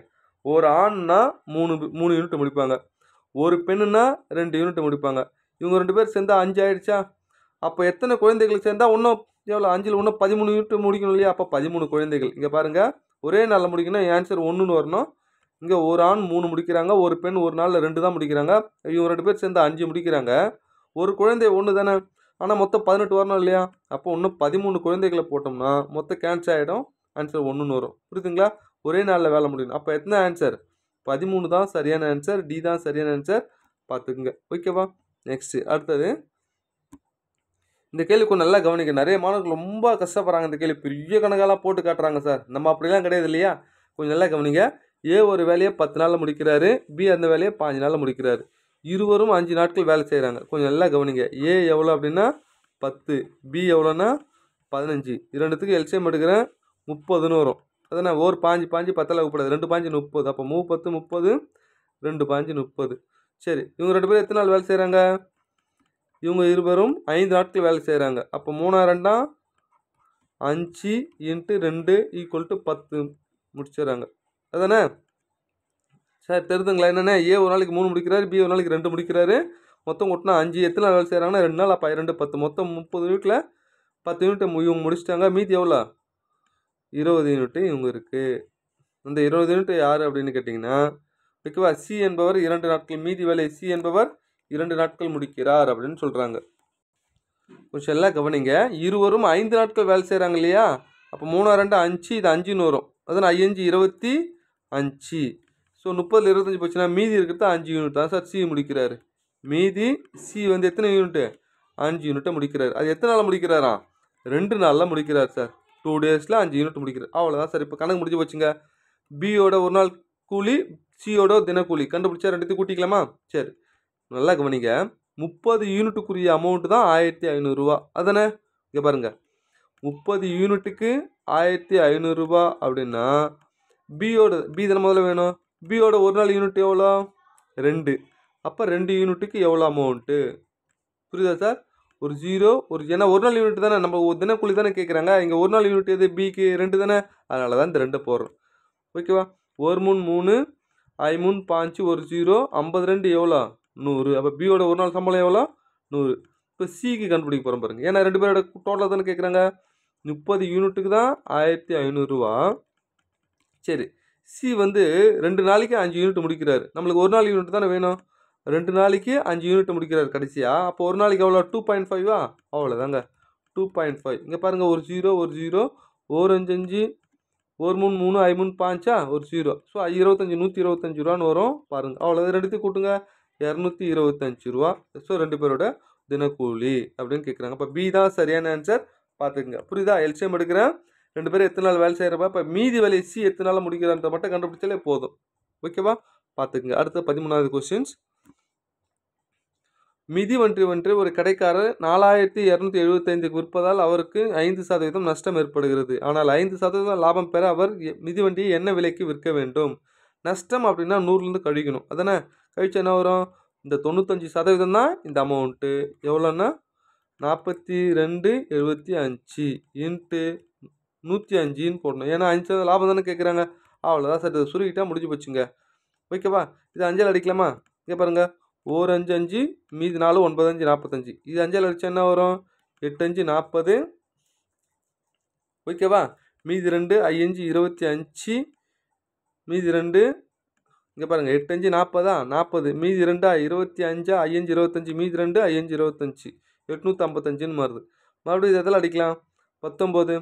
ஒரு ஆண்னா மூணு மூணு யூனிட் முடிப்பாங்க ஒரு பெண்ணுனா ரெண்டு யூனிட் முடிப்பாங்க இவங்க ரெண்டு பேர் சேர்ந்தால் அஞ்சு ஆயிடுச்சா அப்போ எத்தனை குழந்தைகளுக்கு சேர்ந்தால் இன்னும் எவ்வளோ அஞ்சில் இன்னும் பதிமூணு யூனிட் முடிக்கணும் இல்லையா அப்போ பதிமூணு குழந்தைகள் இங்கே பாருங்கள் ஒரே நாளில் முடிக்கணும் ஆன்சர் ஒன்றுன்னு வரணும் இங்கே ஒரு ஆண் மூணு முடிக்கிறாங்க ஒரு பெண் ஒரு நாளில் ரெண்டு தான் முடிக்கிறாங்க இவங்க ரெண்டு பேர் சேர்ந்து அஞ்சு முடிக்கிறாங்க ஒரு குழந்தை ஒன்று தானே ஆனால் மொத்தம் பதினெட்டு வரணும் இல்லையா அப்போ இன்னும் பதிமூணு குழந்தைகளை போட்டோம்னா மொத்தம் கேன்சல் ஆகிடும் ஆன்சர் ஒன்றுன்னு வரும் புரியுதுங்களா ஒரே நாளில் வேலை முடியும் அப்போ எத்தனை ஆன்சர் பதிமூணு தான் சரியான ஆன்சர் டி தான் சரியான ஆன்சர் பார்த்துக்குங்க ஓகேவா நெக்ஸ்ட்டு அடுத்தது இந்த கேள்விக்கு நல்லா கவனிக்க நிறைய மாணவர்கள் ரொம்ப கஷ்டப்படுறாங்க இந்த கேள்வி பெரிய கணக்காலாம் போட்டு காட்டுறாங்க சார் நம்ம அப்படிலாம் கிடையாது இல்லையா கொஞ்சம் நல்லா கவனிங்க ஏ ஒரு வேலையை பத்து நாளில் முடிக்கிறாரு பி அந்த வேலையை பாஞ்சு நாளில் முடிக்கிறாரு இருவரும் அஞ்சு நாட்கள் வேலை செய்கிறாங்க கொஞ்சம் நல்லா கவனிங்க ஏ எவ்வளோ அப்படின்னா பத்து பி எவ்வளோன்னா பதினஞ்சு இரண்டுத்துக்கு எல்சிஎம் எடுக்கிறேன் முப்பதுன்னு வரும் அதனால் ஒரு பாஞ்சு பாஞ்சு பத்தில் கூப்பிடாது ரெண்டு பாஞ்சு முப்பது அப்போ மூ பத்து முப்பது ரெண்டு பாஞ்சு முப்பது சரி இவங்க ரெண்டு பேரும் எத்தனை நாள் வேலை செய்கிறாங்க இவங்க இருவரும் ஐந்து நாட்கள் வேலை செய்கிறாங்க அப்போ மூணா ரெண்டா அஞ்சு இன்ட்டு ரெண்டு ஈக்குவல் டு பத்து முடிச்சிடறாங்க அதானே சார் தெரிதுங்களா என்னென்ன ஏ ஒரு நாளைக்கு மூணு முடிக்கிறாரு பி ஒரு நாளைக்கு ரெண்டு முடிக்கிறாரு மொத்தம் கொட்டினா அஞ்சு எத்தனை நாள் செய்கிறாங்கன்னா ரெண்டு நாள் அப்போ ரெண்டு பத்து மொத்தம் முப்பது யூனிட்டில் பத்து யூனிட்டை இவங்க முடிச்சிட்டாங்க மீதி எவ்வளோ இருபது யூனிட்டு இவங்க இருக்குது இந்த இருபது யூனிட்டு யார் அப்படின்னு கேட்டிங்கன்னா ஓகேவா சி என்பவர் இரண்டு நாட்கள் மீதி வேலை சி என்பவர் இரண்டு நாட்கள் முடிக்கிறார் அப்படின்னு சொல்கிறாங்க கொஞ்சம் எல்லாம் கவனிங்க இருவரும் ஐந்து நாட்கள் வேலை செய்கிறாங்க இல்லையா அப்போ மூணு ரெண்டு அஞ்சு இது அஞ்சுன்னு வரும் அதான் ஐஞ்சு இருபத்தி அஞ்சு ஸோ முப்பதில் இருபத்தஞ்சி போச்சுன்னா மீதி இருக்கிறது அஞ்சு யூனிட் தான் சார் சி முடிக்கிறாரு மீதி சி வந்து எத்தனை யூனிட்டு அஞ்சு யூனிட்டை முடிக்கிறார் அது எத்தனை நாளில் முடிக்கிறாரா ரெண்டு நாளில் முடிக்கிறார் சார் டூ டேஸில் அஞ்சு யூனிட் முடிக்கிறார் அவ்வளோதான் சார் இப்போ கணக்கு முடிஞ்சு போச்சுங்க பியோட ஒரு நாள் கூலி சியோட தினக்கூலி கண்டுபிடிச்சா ரெண்டுத்தையும் கூட்டிக்கலாமா சரி நல்லா கவனிங்க முப்பது யூனிட்டுக்குரிய அமௌண்ட்டு தான் ஆயிரத்தி ஐநூறுரூவா அதானே இங்கே பாருங்கள் முப்பது யூனிட்டுக்கு ஆயிரத்தி ஐநூறுரூபா அப்படின்னா பியோட பி தினம் முதல்ல வேணும் பியோட ஒரு நாள் யூனிட் எவ்வளோ ரெண்டு அப்போ ரெண்டு யூனிட்டுக்கு எவ்வளோ அமௌண்ட்டு புரியுதா சார் ஒரு ஜீரோ ஒரு ஏன்னா ஒரு நாள் யூனிட் தானே நம்ம ஒரு தினக்கூலி தானே கேட்குறாங்க இங்கே ஒரு நாள் யூனிட் எது பிக்கு ரெண்டு தானே அதனால தான் இந்த ரெண்டை போடுறோம் ஓகேவா ஒரு மூணு மூணு ஐ மூணு பாஞ்சு ஒரு ஜீரோ ஐம்பது ரெண்டு எவ்வளோ நூறு அப்போ பியோட ஒரு நாள் சம்பளம் எவ்வளோ நூறு இப்போ சிக்கு கண்டுபிடிக்க போகிறோம் பாருங்கள் ஏன்னா ரெண்டு பேரோட டோட்டலாக தானே கேட்குறாங்க முப்பது யூனிட்டுக்கு தான் ஆயிரத்தி ஐநூறுரூவா சரி சி வந்து ரெண்டு நாளைக்கு அஞ்சு யூனிட் முடிக்கிறார் நம்மளுக்கு ஒரு நாள் யூனிட் தானே வேணும் ரெண்டு நாளைக்கு அஞ்சு யூனிட் முடிக்கிறார் கடைசியாக அப்போ ஒரு நாளைக்கு அவ்வளோ டூ பாயிண்ட் ஃபைவா அவ்வளோதாங்க டூ பாயிண்ட் ஃபைவ் இங்கே பாருங்கள் ஒரு ஜீரோ ஒரு ஜீரோ ஒரு அஞ்சு அஞ்சு ஒரு மூணு மூணு ஐ மூணு பாஞ்சா ஒரு ஜீரோ ஸோ இருபத்தஞ்சி நூற்றி இருபத்தஞ்சி ரூபான்னு வரும் பாருங்கள் அவ்வளோ ரெண்டுத்தையும் கூட்டுங்க இரநூத்தி இருபத்தஞ்சி ரூபா ஸோ ரெண்டு பேரோட தினக்கூலி அப்படின்னு கேட்குறாங்க இப்போ பி தான் சரியான ஆன்சர் பார்த்துக்குங்க புரியுதா எல்சியம் எடுக்கிறேன் ரெண்டு பேரும் எத்தனை நாள் வேலை செய்கிறப்ப இப்போ மீதி வேலையை சி எத்தனை நாள் முடிக்கிறான்றத மட்டும் கண்டுபிடிச்சாலே போதும் ஓகேவா பார்த்துக்குங்க அடுத்த பதிமூணாவது கொஸ்டின்ஸ் மிதி ஒன்று ஒன்று ஒரு கடைக்காரர் நாலாயிரத்தி இரநூத்தி எழுபத்தைந்துக்கு விற்பதால் அவருக்கு ஐந்து சதவீதம் நஷ்டம் ஏற்படுகிறது ஆனால் ஐந்து சதவீதம் லாபம் பெற அவர் மிதி வண்டியை என்ன விலைக்கு விற்க வேண்டும் நஷ்டம் அப்படின்னா நூறுலேருந்து கழிக்கணும் அதானே கழிச்சு என்ன வரும் இந்த தொண்ணூத்தஞ்சு சதவீதம் தான் இந்த அமௌண்ட்டு எவ்வளோன்னா நாற்பத்தி ரெண்டு எழுபத்தி அஞ்சு இன்ட்டு நூற்றி அஞ்சுன்னு போடணும் ஏன்னா அஞ்சு லாபம் தானே கேட்குறாங்க அவ்வளோதான் சார் இதை சுருக்கிட்டால் முடிஞ்சு போச்சுங்க ஓகேவா இது அஞ்சல் அடிக்கலாமா இங்கே பாருங்கள் ஒரு அஞ்சு அஞ்சு மீதி நாலு ஒன்பது அஞ்சு நாற்பத்தஞ்சு இது அஞ்சல் அடித்தா என்ன வரும் எட்டு அஞ்சு நாற்பது ஓகேவா மீதி ரெண்டு ஐஞ்சு இருபத்தி அஞ்சு மீதி ரெண்டு இங்கே பாருங்கள் எட்டு அஞ்சு நாற்பதா நாற்பது மீதி ரெண்டா இருபத்தி அஞ்சா ஐயஞ்சு இருபத்தஞ்சி மீதி ரெண்டு ஐயஞ்சு இருபத்தஞ்சி எட்நூற்றி ஐம்பத்தஞ்சுன்னு மாறுது மறுபடியும் இது எதில் அடிக்கலாம் பத்தொம்போது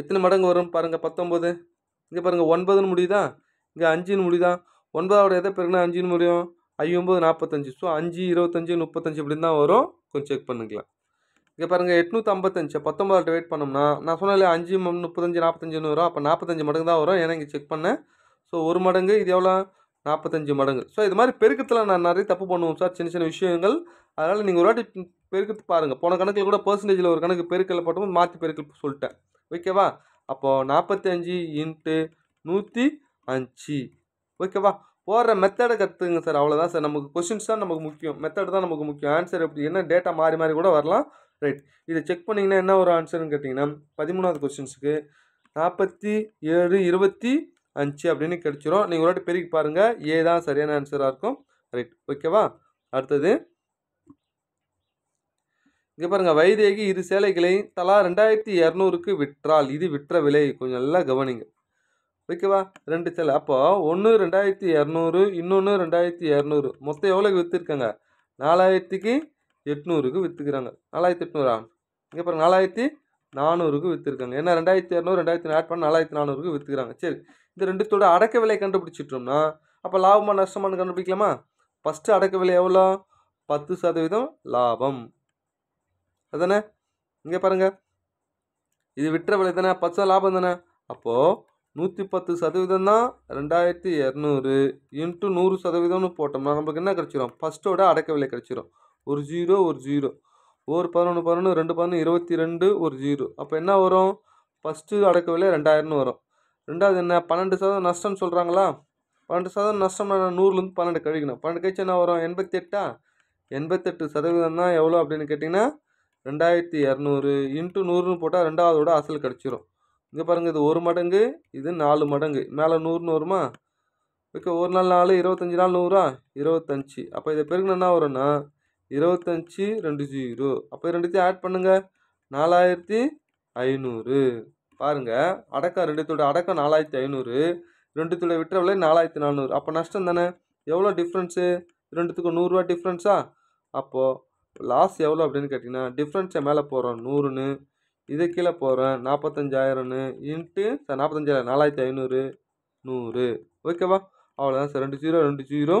எத்தனை மடங்கு வரும் பாருங்கள் பத்தொம்போது இங்கே பாருங்கள் ஒன்பதுன்னு முடியுதா இங்கே அஞ்சுன்னு முடியுதா ஒன்பதாவோட எதை பெருக்குனா அஞ்சுன்னு முடியும் ஐம்பது நாற்பத்தஞ்சு ஸோ அஞ்சு இருபத்தஞ்சு முப்பத்தஞ்சு இப்படின்னு தான் வரும் கொஞ்சம் செக் பண்ணிக்கலாம் இங்கே பாருங்கள் எட்நூற்றி ஐம்பத்தஞ்சு பத்தொம்பதாட்ட வெயிட் பண்ணோம்னா நான் சொன்னாலே அஞ்சு முப்பத்தஞ்சு நாற்பத்தஞ்சுன்னு வரும் அப்போ நாற்பத்தஞ்சு மடங்கு தான் வரும் ஏன்னா இங்கே செக் பண்ணேன் ஸோ ஒரு மடங்கு இது எவ்வளோ நாற்பத்தஞ்சு மடங்கு ஸோ இது மாதிரி பெருக்கத்தில் நான் நிறைய தப்பு பண்ணுவோம் சார் சின்ன சின்ன விஷயங்கள் அதனால் நீங்கள் ஒரு வாட்டி பெருக்கத்து பாருங்கள் போன கணக்கில் கூட பர்சன்டேஜில் ஒரு கணக்கு பெருக்கல் போட்டோம் மாற்றி பெருக்கல் சொல்லிட்டேன் ஓகேவா அப்போது நாற்பத்தஞ்சு இன்ட்டு நூற்றி அஞ்சு ஓகேவா போடுற மெத்தடை கற்றுங்க சார் அவ்வளோதான் சார் நமக்கு கொஷின்ஸ் தான் நமக்கு முக்கியம் மெத்தட் தான் நமக்கு முக்கியம் ஆன்சர் எப்படி என்ன டேட்டா மாறி மாறி கூட வரலாம் ரைட் இதை செக் பண்ணிங்கன்னா என்ன ஒரு ஆன்சர்னு கேட்டிங்கன்னா பதிமூணாவது கொஸ்டின்ஸுக்கு நாற்பத்தி ஏழு இருபத்தி அஞ்சு அப்படின்னு கிடச்சிரும் நீங்கள் ஒரு வாட்டி பெருக்கி பாருங்கள் ஏ தான் சரியான ஆன்சராக இருக்கும் ரைட் ஓகேவா அடுத்தது இங்கே பாருங்கள் வைதேகி இரு சேலைகளை தலா ரெண்டாயிரத்தி இரநூறுக்கு விற்றால் இது விற்ற விலை கொஞ்சம் நல்லா கவனிங்க ஓகேவா ரெண்டு சேலை அப்போது ஒன்று ரெண்டாயிரத்தி இரநூறு இன்னொன்று ரெண்டாயிரத்தி இரநூறு மொத்தம் எவ்வளோக்கு விற்றுருக்காங்க நாலாயிரத்துக்கு எட்நூறுக்கு விற்றுக்கிறாங்க நாலாயிரத்தி எட்நூறா இங்கே பாருங்கள் நாலாயிரத்தி நானூறுக்கு விற்றுருக்காங்க ஏன்னா ரெண்டாயிரத்தி இரநூறு ரெண்டாயிரத்தி ஆட் நாலாயிரத்தி நானூறுக்கு விற்றுக்கிறாங்க சரி இந்த ரெண்டுத்தோட அடக்க விலையை கண்டுபிடிச்சிட்டோம்னா அப்போ லாபமாக நஷ்டமானு கண்டுபிடிக்கலாமா ஃபஸ்ட்டு அடக்க விலை எவ்வளோ பத்து சதவீதம் லாபம் அதானே இங்கே பாருங்கள் இது விட்டுற விலை தானே பத்து லாபம் தானே அப்போது நூற்றி பத்து சதவீதம் தான் ரெண்டாயிரத்தி இரநூறு இன்ட்டு நூறு சதவீதம்னு போட்டோம்னா நமக்கு என்ன கிடச்சிரும் ஃபஸ்ட்டோட அடக்க விலை கிடச்சிரும் ஒரு ஜீரோ ஒரு ஜீரோ ஒரு பதினொன்று பதினொன்று ரெண்டு பதினொன்று இருபத்தி ரெண்டு ஒரு ஜீரோ அப்போ என்ன வரும் ஃபஸ்ட்டு அடக்க விலை ரெண்டாயிரம்னு வரும் ரெண்டாவது என்ன பன்னெண்டு சதவீதம் நஷ்டம்னு சொல்கிறாங்களா பன்னெண்டு சதவீதம் நஷ்டம்னா நான் நூறுலேருந்து பன்னெண்டு கழிக்கணும் பன்னெண்டு கழிச்சு என்ன வரும் எண்பத்தெட்டா எண்பத்தெட்டு சதவீதம் தான் எவ்வளோ அப்படின்னு கேட்டிங்கன்னா ரெண்டாயிரத்தி இரநூறு இன்ட்டு நூறுன்னு போட்டால் ரெண்டாவதோட அசல் கிடச்சிரும் இங்கே பாருங்கள் இது ஒரு மடங்கு இது நாலு மடங்கு மேலே நூறுன்னு வருமா ஓகே ஒரு நாள் நாலு இருபத்தஞ்சி நாள் நூறா இருபத்தஞ்சி அப்போ இதை பெருக்குனா என்ன வரும்னா இருபத்தஞ்சி ரெண்டு ஜீரோ அப்போ ரெண்டுத்தையும் ஆட் பண்ணுங்கள் நாலாயிரத்தி ஐநூறு பாருங்கள் அடக்கம் ரெண்டு துளை அடக்கம் நாலாயிரத்தி ஐநூறு ரெண்டு துளை விற்ற விலை நாலாயிரத்தி நானூறு அப்போ நஷ்டம் தானே எவ்வளோ டிஃப்ரென்ஸு ரெண்டுத்துக்கும் நூறுரூவா டிஃப்ரென்ஸா அப்போது லாஸ் எவ்வளோ அப்படின்னு கேட்டிங்கன்னா டிஃப்ரென்ஸை மேலே போகிறோம் நூறுன்னு இதை கீழே போகிறேன் நாற்பத்தஞ்சாயிரம்னு இன்ட்டு சார் நாற்பத்தஞ்சாயிரம் நாலாயிரத்தி ஐநூறு நூறு ஓகேவா அவ்வளோதான் சார் ரெண்டு ஜீரோ ரெண்டு ஜீரோ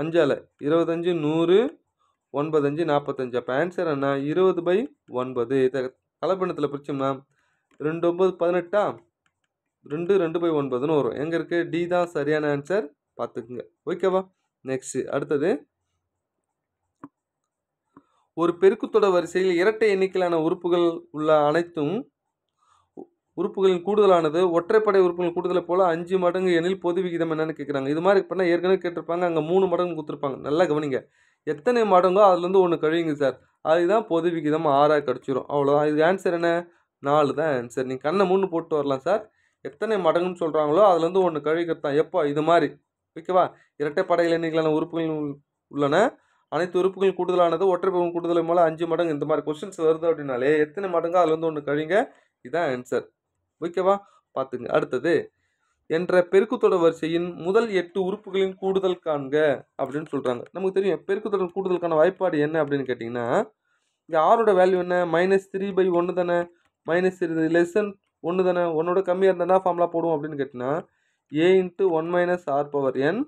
அஞ்சால் இருபத்தஞ்சு நூறு ஒன்பது அஞ்சு நாற்பத்தஞ்சு அப்போ ஆன்சர் என்ன இருபது பை ஒன்பது இதை கலப்பினத்தில் பிரிச்சோம்னா ரெண்டு ஒம்பது பதினெட்டா ரெண்டு ரெண்டு பை ஒன்பதுன்னு வரும் எங்கே இருக்குது டி தான் சரியான ஆன்சர் பார்த்துக்குங்க ஓகேவா நெக்ஸ்ட்டு அடுத்தது ஒரு பெருக்குத்தொட வரிசையில் இரட்டை எண்ணிக்கையிலான உறுப்புகள் உள்ள அனைத்தும் உறுப்புகளின் கூடுதலானது ஒற்றைப்படை உறுப்புகளின் கூடுதலை போல் அஞ்சு மடங்கு எண்ணில் பொது விகிதம் என்னென்னு கேட்குறாங்க இது மாதிரி பண்ணால் ஏற்கனவே கேட்டிருப்பாங்க அங்கே மூணு மடங்கு கொடுத்துருப்பாங்க நல்லா கவனிங்க எத்தனை மடங்கோ அதுலேருந்து ஒன்று கழியுங்க சார் அதுதான் பொது விகிதம் ஆறாக கிடச்சிரும் அவ்வளோதான் இதுக்கு ஆன்சர் என்ன நாலு தான் ஆன்சர் நீங்கள் கண்ணை மூணு போட்டு வரலாம் சார் எத்தனை மடங்குன்னு சொல்கிறாங்களோ அதுலேருந்து ஒன்று கழிக்கிறது தான் எப்போ இது மாதிரி ஓகேவா இரட்டை படையில் எண்ணிக்கலான உறுப்புகள் உள்ளன அனைத்து உறுப்புகள் கூடுதலானது ஒற்றை பகுதி கூடுதல் மூலம் அஞ்சு மடங்கு இந்த மாதிரி கொஸ்டின்ஸ் வருது அப்படின்னாலே எத்தனை மடங்கு அதுலேருந்து ஒன்று கழிங்க இதுதான் ஆன்சர் ஓகேவா பார்த்துங்க அடுத்தது என்ற பெருக்குத்தொடர் வரிசையின் முதல் எட்டு உறுப்புகளின் கூடுதல் காண்க அப்படின்னு சொல்கிறாங்க நமக்கு தெரியும் பெருக்குத்தொடர் கூடுதலுக்கான வாய்ப்பாடு என்ன அப்படின்னு கேட்டிங்கன்னா இங்கே ஆரோட வேல்யூ என்ன மைனஸ் த்ரீ பை ஒன்று தானே மைனஸ் இது லெசன் ஒன்று தானே ஒன்னோட கம்மியாக இருந்தால் தான் ஃபார்முலா போடுவோம் அப்படின்னு கேட்டிங்கன்னா A into one minus R power N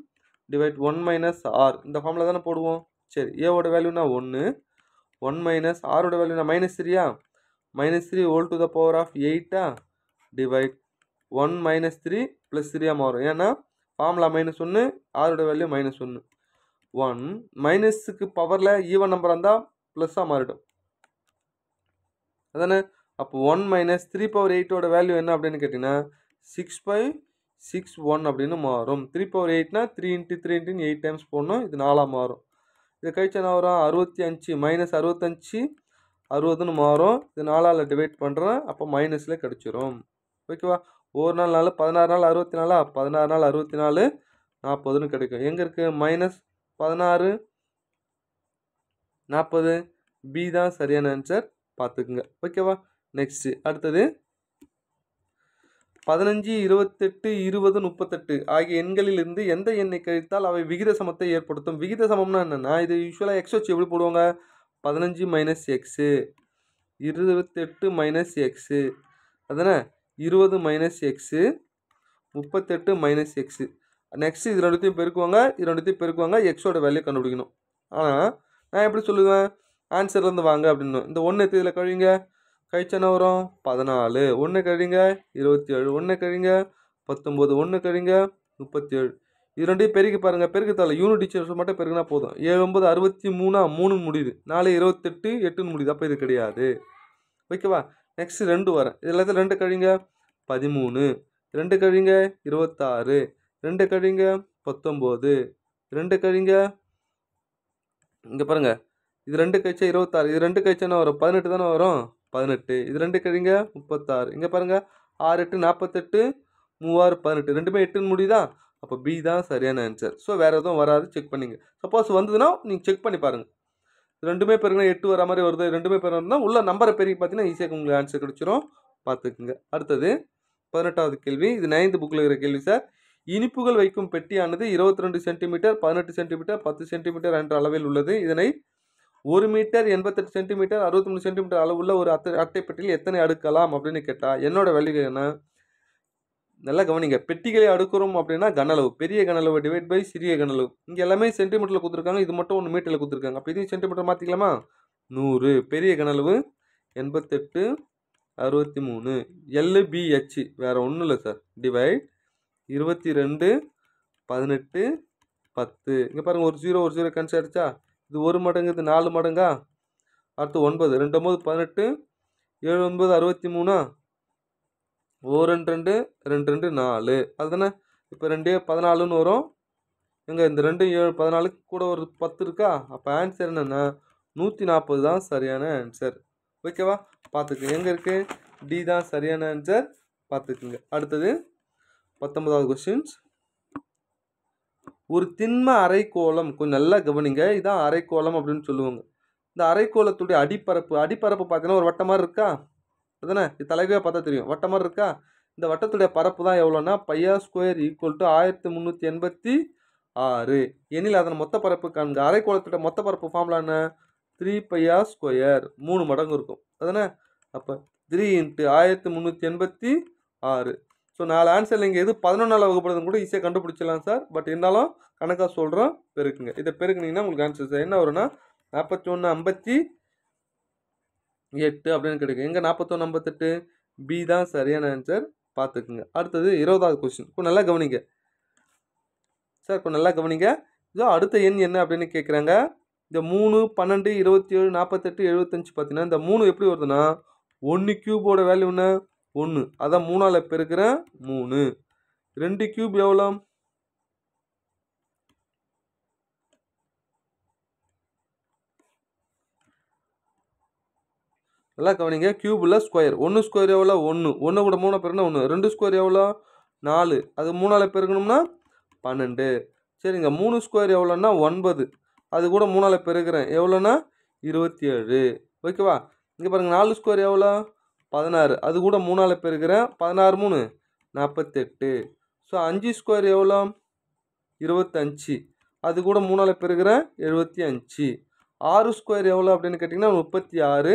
divide one minus R இந்த ஃபார்முலா தானே போடுவோம் சரி ஏவோட வேல்யூனா ஒன்று ஒன் மைனஸ் ஆரோட வேல்யூனா மைனஸ் த்ரீயா minus three whole to the power of எயிட்டா divide one minus three plus த்ரீயாக மாறும் ஏன்னா ஃபார்முலா மைனஸ் ஒன்று ஆரோட வேல்யூ மைனஸ் ஒன்று ஒன் மைனஸுக்கு பவரில் ஈவன் நம்பராக இருந்தால் ப்ளஸ்ஸாக மாறிடும் அதானே அப்போ ஒன் மைனஸ் த்ரீ பவர் எயிட்டோட வேல்யூ என்ன அப்படின்னு கேட்டிங்கன்னா சிக்ஸ் ஃபைவ் சிக்ஸ் ஒன் அப்படின்னு மாறும் த்ரீ பவர் எயிட்னா three into three into eight times போடணும் இது நாலாக மாறும் இது கழிச்சு என்ன வரும் அறுபத்தி அஞ்சு மைனஸ் அறுபத்தஞ்சு அறுபதுன்னு மாறும் இது நாலால் டிவைட் பண்ணுறேன் அப்போ மைனஸில் கிடச்சிரும் ஓகேவா ஒரு நாள் நாள் பதினாறு நாள் அறுபத்தி நாலா பதினாறு நாள் அறுபத்தி நாலு நாற்பதுன்னு கிடைக்கும் எங்கே இருக்குது மைனஸ் பதினாறு நாற்பது பி தான் சரியான ஆன்சர் பார்த்துக்குங்க ஓகேவா நெக்ஸ்ட்டு அடுத்தது பதினஞ்சு இருபத்தெட்டு இருபது முப்பத்தெட்டு ஆகிய எண்களிலிருந்து எந்த எண்ணை கழித்தால் அவை விகித சமத்தை ஏற்படுத்தும் விகித சமம்னா என்னென்னா இது யூஸ்வலாக எக்ஸ் வச்சு எப்படி போடுவாங்க பதினஞ்சு மைனஸ் எக்ஸு இருபத்தெட்டு மைனஸ் எக்ஸு அதானே இருபது மைனஸ் எக்ஸு முப்பத்தெட்டு மைனஸ் எக்ஸு நெக்ஸ்ட்டு இது ரெண்டுத்தையும் பெருக்குவாங்க இது ரெண்டுத்தையும் பெருக்குவாங்க எக்ஸோட வேல்யூ கண்டுபிடிக்கணும் ஆனால் நான் எப்படி சொல்லுவேன் ஆன்சர்லேருந்து வாங்க அப்படின்னும் இந்த ஒன்று எத்து இதில் கழிங்க கழிச்சன வரும் பதினாலு ஒன்று கழிங்க இருபத்தி ஏழு ஒன்று கழிங்க பத்தொம்போது ஒன்று கழிங்க முப்பத்தி ஏழு இது ரெண்டையும் பெருக்கி பாருங்கள் பெருக்கு தேவை யூனிட் டீச்சர்ஸ் மட்டும் பெருக்குனா போதும் ஏழு ஒம்பது அறுபத்தி மூணா மூணு முடியுது நாலு இருபத்தெட்டு எட்டுன்னு முடியுது அப்போ இது கிடையாது ஓகேவா நெக்ஸ்ட்டு ரெண்டு வரேன் இது எல்லாத்தையும் ரெண்டு கழிங்க பதிமூணு ரெண்டு கழிங்க இருபத்தாறு ரெண்டு கழிங்க பத்தொம்போது ரெண்டு கழிங்க இங்கே பாருங்கள் இது ரெண்டு கழிச்சா இருபத்தாறு இது ரெண்டு கழிச்சா என்ன வரும் பதினெட்டு தானே வரும் பதினெட்டு இது ரெண்டு கழிங்க முப்பத்தாறு இங்கே பாருங்கள் ஆறு எட்டு நாற்பத்தெட்டு மூவாறு பதினெட்டு ரெண்டுமே எட்டுன்னு முடியுதா அப்போ பி தான் சரியான ஆன்சர் ஸோ வேறு எதுவும் வராது செக் பண்ணிங்க சப்போஸ் வந்ததுன்னா நீங்கள் செக் பண்ணி பாருங்கள் ரெண்டுமே பேருங்கன்னா எட்டு வர மாதிரி வருது ரெண்டுமே பேர் இருந்தால் உள்ள நம்பரை பெருகி பார்த்தீங்கன்னா ஈஸியாக உங்களுக்கு ஆன்சர் கிடச்சிரும் பார்த்துக்குங்க அடுத்தது பதினெட்டாவது கேள்வி இது நைன்த்து புக்கில் இருக்கிற கேள்வி சார் இனிப்புகள் வைக்கும் பெட்டியானது இருபத்தி ரெண்டு சென்டிமீட்டர் பதினெட்டு சென்டிமீட்டர் பத்து சென்டிமீட்டர் என்ற அளவில் உள்ளது இதனை ஒரு மீட்டர் எண்பத்தெட்டு சென்டிமீட்டர் அறுபத்தி சென்டிமீட்டர் அளவுள்ள ஒரு அத்தை அட்டைப்பெட்டியில் எத்தனை அடுக்கலாம் அப்படின்னு கேட்டால் என்னோட வேல்யூ என்ன நல்லா கவனிங்க பெட்டிகளை அடுக்கிறோம் அப்படின்னா கனளவு பெரிய கனளவு டிவைட் பை சிறிய கனளவு இங்கே எல்லாமே சென்டிமீட்டரில் கொடுத்துருக்காங்க இது மட்டும் ஒன்று மீட்டரில் கொடுத்துருக்காங்க அப்போ இதையும் சென்டிமீட்டர் மாற்றிக்கலாமா நூறு பெரிய கனளவு எண்பத்தெட்டு அறுபத்தி மூணு எல்பிஹெச் வேறு ஒன்றும் இல்லை சார் டிவைட் இருபத்தி ரெண்டு பதினெட்டு பத்து இங்கே பாருங்கள் ஒரு ஜீரோ ஒரு ஜீரோ கன்ஸ் இது ஒரு மடங்கு இது நாலு மடங்கா அடுத்து ஒன்பது ரெண்டு ஒம்பது பதினெட்டு ஏழு ஒன்பது அறுபத்தி மூணா ஓ ரெண்டு ரெண்டு ரெண்டு ரெண்டு நாலு அதுதானே இப்போ ரெண்டே பதினாலுன்னு வரும் எங்கே இந்த ரெண்டு ஏழு பதினாலுக்கு கூட ஒரு பத்து இருக்கா அப்போ ஆன்சர் என்னென்னா நூற்றி நாற்பது தான் சரியான ஆன்சர் ஓகேவா பார்த்துக்குங்க எங்கே இருக்குது டி தான் சரியான ஆன்சர் பார்த்துக்குங்க அடுத்தது பத்தொன்பதாவது கொஸ்டின்ஸ் ஒரு திண்ம அரைக்கோளம் கொஞ்சம் நல்லா கவனிங்க இதான் அரைக்கோளம் அப்படின்னு சொல்லுவாங்க இந்த அரைக்கோளத்துடைய அடிப்பரப்பு அடிப்பரப்பு பார்த்தீங்கன்னா ஒரு வட்டமாக இருக்கா அதுதானே இது தலைகளாக பார்த்தா தெரியும் வட்டமாக இருக்கா இந்த வட்டத்துடைய பரப்பு தான் எவ்வளோன்னா பையா ஸ்கொயர் ஈக்குவல் டு ஆயிரத்தி முந்நூற்றி எண்பத்தி ஆறு எனில் அதன் மொத்த பரப்பு காண்க அரைக்கோளத்துடைய மொத்த பரப்பு ஃபார்ம்லான த்ரீ பையா ஸ்கொயர் மூணு மடங்கு இருக்கும் அதுதானே அப்போ த்ரீ இன்ட்டு ஆயிரத்தி முந்நூற்றி எண்பத்தி ஆறு ஸோ நாலு ஆன்சரில் நீங்கள் எது பதினொன்றால் வகுப்படுறது கூட ஈஸியாக கண்டுபிடிச்சிடலாம் சார் பட் இருந்தாலும் கணக்காக சொல்கிறோம் பெருக்குங்க இதை பெருக்குனீங்கன்னா உங்களுக்கு ஆன்சர் சார் என்ன வரும்னா நாற்பத்தி ஒன்று ஐம்பத்தி எட்டு அப்படின்னு கிடைக்கும் எங்கே நாற்பத்தொன்று ஐம்பத்தெட்டு பி தான் சரியான ஆன்சர் பார்த்துக்குங்க அடுத்தது இருபதாவது கொஸ்டின் இப்போ நல்லா கவனிங்க சார் இப்போ நல்லா கவனிங்க இதோ அடுத்த எண் என்ன அப்படின்னு கேட்குறாங்க இந்த மூணு பன்னெண்டு இருபத்தி ஏழு நாற்பத்தெட்டு எழுபத்தஞ்சு பார்த்தீங்கன்னா இந்த மூணு எப்படி வருதுன்னா ஒன்று க்யூபோட வேல்யூ என்ன ஒன்று அதான் மூணால் பெருக்கிறேன் மூணு ரெண்டு கியூப் எவ்வளோ எல்லாம் கவனிங்க கியூபில் ஸ்கொயர் ஒன்று ஸ்கொயர் எவ்வளோ ஒன்று ஒன்று கூட மூணு பெருனா ஒன்று ரெண்டு ஸ்கொயர் எவ்வளோ நாலு அது மூணால் பெருக்கணும்னா பன்னெண்டு சரிங்க மூணு ஸ்கொயர் எவ்வளோன்னா ஒன்பது அது கூட மூணால் பெருக்கிறேன் எவ்வளோன்னா இருபத்தி ஏழு ஓகேவா இங்கே பாருங்கள் நாலு ஸ்கொயர் எவ்வளோ பதினாறு அது கூட மூணால் பெருக்கிறேன் பதினாறு மூணு நாற்பத்தெட்டு ஸோ அஞ்சு ஸ்கொயர் எவ்வளோ இருபத்தஞ்சி அது கூட மூணால் பெருக்கிறேன் எழுபத்தி அஞ்சு ஆறு ஸ்கொயர் எவ்வளோ அப்படின்னு கேட்டிங்கன்னா முப்பத்தி ஆறு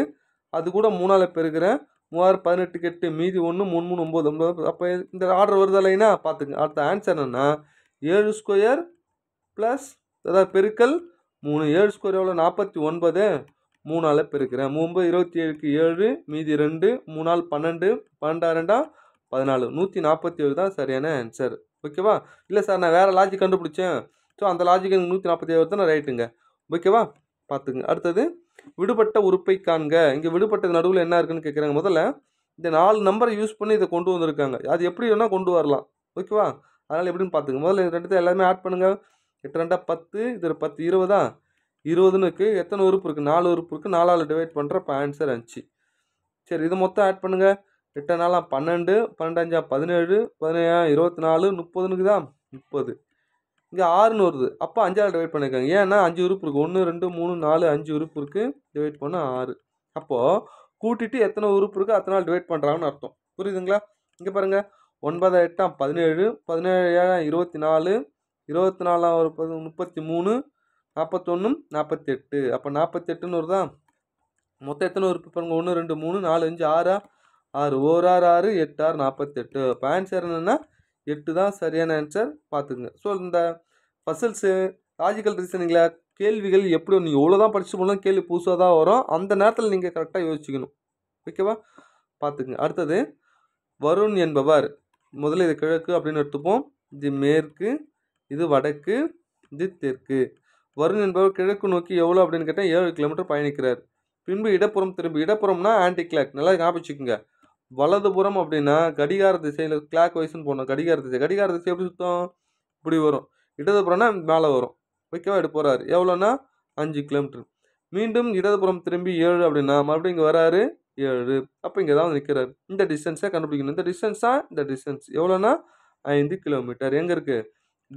அது கூட மூணால் பெருக்கிறேன் மூவாயிரம் பதினெட்டுக்கு எட்டு மீதி ஒன்று மூணு மூணு ஒம்பது ஒம்பது அப்போ இந்த ஆர்டர் வருதலைனா இல்லைன்னா பார்த்துங்க அடுத்த ஆன்சர் என்னென்னா ஏழு ஸ்கொயர் ப்ளஸ் அதாவது பெருக்கல் மூணு ஏழு ஸ்கொயர் எவ்வளோ நாற்பத்தி ஒன்பது மூணால் பெருக்கிறேன் மூம்பு இருபத்தி ஏழுக்கு ஏழு மீதி ரெண்டு மூணால் பன்னெண்டு பன்னெண்டா ரெண்டா பதினாலு நூற்றி நாற்பத்தி ஏழு தான் சரியான ஆன்சர் ஓகேவா இல்லை சார் நான் வேறு லாஜிக் கண்டுபிடிச்சேன் ஸோ அந்த லாஜிக்கு எனக்கு நூற்றி நாற்பத்தி ஏழு தான் ரைட்டுங்க ஓகேவா பார்த்துங்க அடுத்தது விடுபட்ட உறுப்பை காண்க இங்கே விடுபட்டது நடுவில் என்ன இருக்குன்னு கேட்குறாங்க முதல்ல இந்த நாலு நம்பரை யூஸ் பண்ணி இதை கொண்டு வந்திருக்காங்க அது எப்படி வேணால் கொண்டு வரலாம் ஓகேவா அதனால் எப்படின்னு பார்த்துங்க முதல்ல ரெண்டு எல்லாமே ஆட் பண்ணுங்கள் எட்டு ரெண்டா பத்து இது பத்து இருபதா இருபதுனுக்கு எத்தனை உறுப்பு இருக்குது நாலு உறுப்பு இருக்குது நாலால் டிவைட் பண்ணுறப்ப ஆன்சர் அஞ்சு சரி இதை மொத்தம் ஆட் பண்ணுங்கள் எட்டு நாலாம் பன்னெண்டு பன்னெண்டஞ்சா பதினேழு பதினேழாம் இருபத்தி நாலு முப்பதுனுக்கு தான் முப்பது இங்கே ஆறுன்னு வருது அப்போ அஞ்சால் டிவைட் பண்ணியிருக்காங்க ஏன்னா அஞ்சு உறுப்பு இருக்குது ஒன்று ரெண்டு மூணு நாலு அஞ்சு உறுப்பு இருக்குது டிவைட் பண்ண ஆறு அப்போது கூட்டிட்டு எத்தனை உறுப்பு இருக்குது அத்தனை நாள் டிவைட் பண்ணுறாங்கன்னு அர்த்தம் புரியுதுங்களா இங்கே பாருங்கள் ஒன்பதாம் எட்டாம் பதினேழு பதினேழு ஏழாம் இருபத்தி நாலு இருபத்தி நாலாம் ஒரு முப்பத்தி மூணு நாற்பத்தொன்றும் நாற்பத்தெட்டு அப்போ நாற்பத்தெட்டுன்னு ஒரு தான் மொத்தம் எத்தனை உறுப்பு பாருங்கள் ஒன்று ரெண்டு மூணு நாலு அஞ்சு ஆறா ஆறு ஓர் ஆறு ஆறு எட்டு ஆறு நாற்பத்தெட்டு அப்போ ஆன்சர் என்னென்னா எட்டு தான் சரியான ஆன்சர் பார்த்துக்குங்க ஸோ இந்த பசில்ஸு லாஜிக்கல் ரீசனிங்களா கேள்விகள் எப்படி நீங்கள் எவ்வளோ தான் படிச்சு போனாலும் கேள்வி புதுசாக தான் வரும் அந்த நேரத்தில் நீங்கள் கரெக்டாக யோசிச்சுக்கணும் ஓகேவா பார்த்துக்குங்க அடுத்தது வருண் என்பவர் முதல்ல இது கிழக்கு அப்படின்னு எடுத்துப்போம் இது மேற்கு இது வடக்கு இது தெற்கு வருண் என்பவர் கிழக்கு நோக்கி எவ்வளோ அப்படின்னு கேட்டால் ஏழு கிலோமீட்டர் பயணிக்கிறார் பின்பு இடப்புறம் திரும்பி இடப்புறம்னா ஆன்டி கிளாக் நல்லா ஞாபகம் வலதுபுறம் அப்படின்னா கடிகார திசையில் கிளாக் வைஸ்ன்னு போனோம் கடிகார திசை கடிகார திசை எப்படி சுத்தம் இப்படி வரும் இடதுபுறம்னா மேலே வரும் ஓகேவா எடுத்து போகிறாரு எவ்வளோன்னா அஞ்சு கிலோமீட்டர் மீண்டும் இடதுபுறம் திரும்பி ஏழு அப்படின்னா மறுபடியும் இங்கே வராரு ஏழு அப்போ இங்கே தான் நிற்கிறார் இந்த டிஸ்டன்ஸை கண்டுபிடிக்கணும் இந்த டிஸ்டன்ஸ் தான் இந்த டிஸ்டன்ஸ் எவ்வளோன்னா ஐந்து கிலோமீட்டர் எங்கே இருக்குது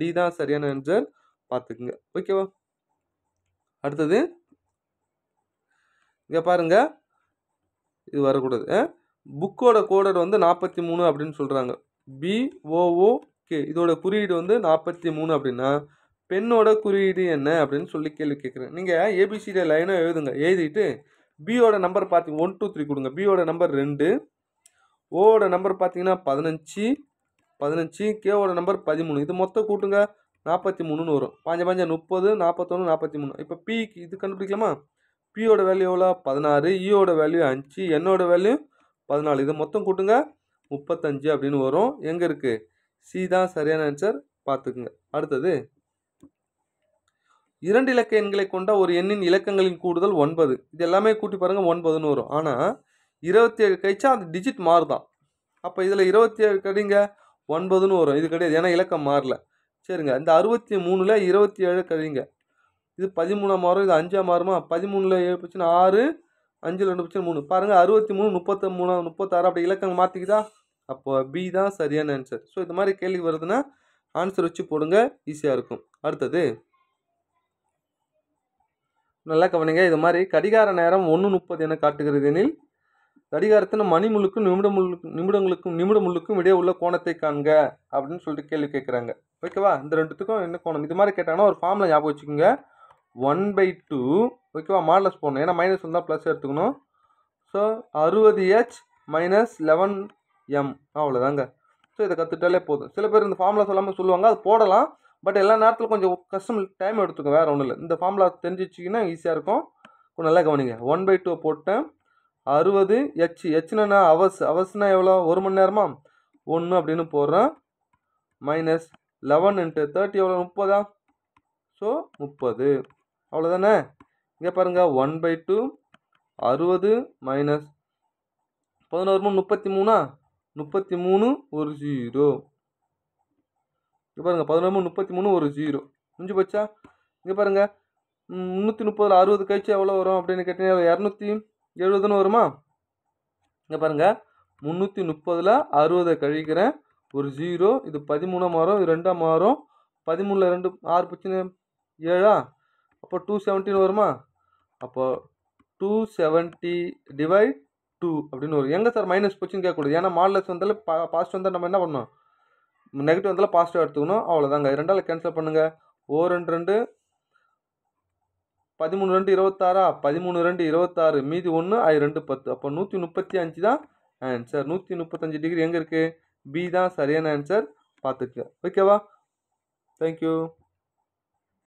டி தான் சரியான ஆன்சர் பார்த்துக்குங்க ஓகேவா அடுத்தது இங்கே பாருங்க இது வரக்கூடாது புக்கோட கோடர் வந்து நாற்பத்தி மூணு அப்படின்னு சொல்கிறாங்க பிஓஓகே இதோட குறியீடு வந்து நாற்பத்தி மூணு அப்படின்னா பெண்ணோட குறியீடு என்ன அப்படின்னு சொல்லி கேள்வி கேட்குறேன் நீங்கள் ஏபிசிடி லைனாக எழுதுங்க எழுதிட்டு பியோட நம்பர் பார்த்தீங்க ஒன் டூ த்ரீ கொடுங்க பியோட நம்பர் ரெண்டு ஓட நம்பர் பார்த்தீங்கன்னா பதினஞ்சு பதினஞ்சு கேவோட நம்பர் பதிமூணு இது மொத்தம் கூட்டுங்க நாற்பத்தி மூணுன்னு வரும் பாஞ்சு பாஞ்சு முப்பது நாற்பத்தொன்று நாற்பத்தி மூணு இப்போ பிக்கு இது கண்டுபிடிக்கலாமா பியோட வேல்யூ எவ்வளோ பதினாறு இயோட e வேல்யூ அஞ்சு என்னோட வேல்யூ பதினாலு இதை மொத்தம் கூட்டுங்க முப்பத்தஞ்சு அப்படின்னு வரும் எங்கே இருக்குது சி தான் சரியான ஆன்சர் பார்த்துக்குங்க அடுத்தது இரண்டு இலக்க எண்களை கொண்ட ஒரு எண்ணின் இலக்கங்களின் கூடுதல் ஒன்பது இது எல்லாமே கூட்டி பாருங்கள் ஒன்பதுன்னு வரும் ஆனால் இருபத்தி ஏழு கழிச்சா அந்த டிஜிட் மாறுதான் அப்போ இதில் இருபத்தி ஏழு கடிங்க ஒன்பதுன்னு வரும் இது கிடையாது ஏன்னா இலக்கம் மாறல சரிங்க இந்த அறுபத்தி மூணில் இருபத்தி ஏழு கழிங்க இது பதிமூணாம் மாறும் இது அஞ்சாம் மாறுமா பதிமூணில் ஏழு பிரச்சனை ஆறு அஞ்சு ரெண்டு பிரச்சனை மூணு பாருங்கள் அறுபத்தி மூணு முப்பத்தி மூணு முப்பத்தாறு அப்படி இலக்கங்கள் மாற்றிக்குதா அப்போ பி தான் சரியான ஆன்சர் ஸோ இது மாதிரி கேள்வி வருதுன்னா ஆன்சர் வச்சு போடுங்க ஈஸியாக இருக்கும் அடுத்தது நல்லா கவனிங்க இது மாதிரி கடிகார நேரம் ஒன்று முப்பது என காட்டுகிறது எனில் கடிகாரத்தின் மணி முழுக்கும் நிமிட முழுக்கு நிமிடங்களுக்கும் நிமிட முழுக்கும் இடையே உள்ள கோணத்தை காண்க அப்படின்னு சொல்லிட்டு கேள்வி கேட்குறாங்க ஓகேவா இந்த ரெண்டுத்துக்கும் என்ன கோணம் இது மாதிரி கேட்டாங்கன்னா ஒரு ஃபார்மில் ஞாபகம் வச்சுக்கோங்க ஒன் பை டூ ஓகேவா மாடலஸ் போடணும் ஏன்னா மைனஸ் வந்தால் ப்ளஸ் எடுத்துக்கணும் ஸோ அறுபது ஹெச் மைனஸ் லெவன் எம் அவ்வளோதாங்க ஸோ இதை கற்றுட்டாலே போதும் சில பேர் இந்த ஃபார்முலா சொல்லாமல் சொல்லுவாங்க அது போடலாம் பட் எல்லா நேரத்தில் கொஞ்சம் கஷ்டம் டைம் எடுத்துக்கோங்க வேறு ஒன்றும் இல்லை இந்த ஃபார்முலா தெரிஞ்சிச்சிங்கன்னா ஈஸியாக இருக்கும் கொஞ்சம் நல்லா கவனிங்க ஒன் பை டூ போட்டேன் அறுபது ஹெச் ஹெச்னா அவஸ் அவர்ஸ்னால் எவ்வளோ ஒரு மணி நேரமா ஒன்று அப்படின்னு போடுறேன் மைனஸ் லெவன் இன்ட்டு தேர்ட்டி எவ்வளோ முப்பதா ஸோ முப்பது அவ்வளோதானே இங்கே பாருங்கள் ஒன் பை டூ அறுபது மைனஸ் பதினோரு மூணு முப்பத்தி மூணா முப்பத்தி மூணு ஒரு ஜீரோ இங்கே பாருங்கள் பதினோரு மூணு முப்பத்தி மூணு ஒரு ஜீரோ முடிஞ்சு போச்சா இங்கே பாருங்கள் முந்நூற்றி முப்பதில் அறுபது கழிச்சு எவ்வளோ வரும் அப்படின்னு கேட்டீங்கன்னா இரநூத்தி எழுபதுன்னு வருமா இங்கே பாருங்கள் முந்நூற்றி முப்பதில் அறுபதை கழிக்கிறேன் ஒரு ஜீரோ இது பதிமூணாம் மாறும் இது ரெண்டாம் மாறும் பதிமூணில் ரெண்டு ஆறு பிரச்சனை ஏழா அப்போ டூ செவன்ட்டின்னு வருமா அப்போ டூ செவன்ட்டி டிவைட் டூ அப்படின்னு வரும் எங்கே சார் மைனஸ் போச்சுன்னு கேட்கக்கூடாது ஏன்னா மாடலஸ் வந்தாலும் பா பாசிட்டிவ் வந்தால் நம்ம என்ன பண்ணணும் நெகட்டிவ் வந்தாலும் பாசிட்டிவ் எடுத்துக்கணும் அவ்வளோதாங்க ரெண்டால் கேன்சல் பண்ணுங்கள் ஓ ரெண்டு ரெண்டு பதிமூணு ரெண்டு இருபத்தாறா பதிமூணு ரெண்டு இருபத்தாறு மீதி ஒன்று அது ரெண்டு பத்து அப்போ நூற்றி முப்பத்தி அஞ்சு தான் ஆன்சர் நூற்றி முப்பத்தஞ்சு டிகிரி எங்கே இருக்குது பி தான் சரியான ஆன்சர் பார்த்துக்க ஓகேவா தேங்க்யூ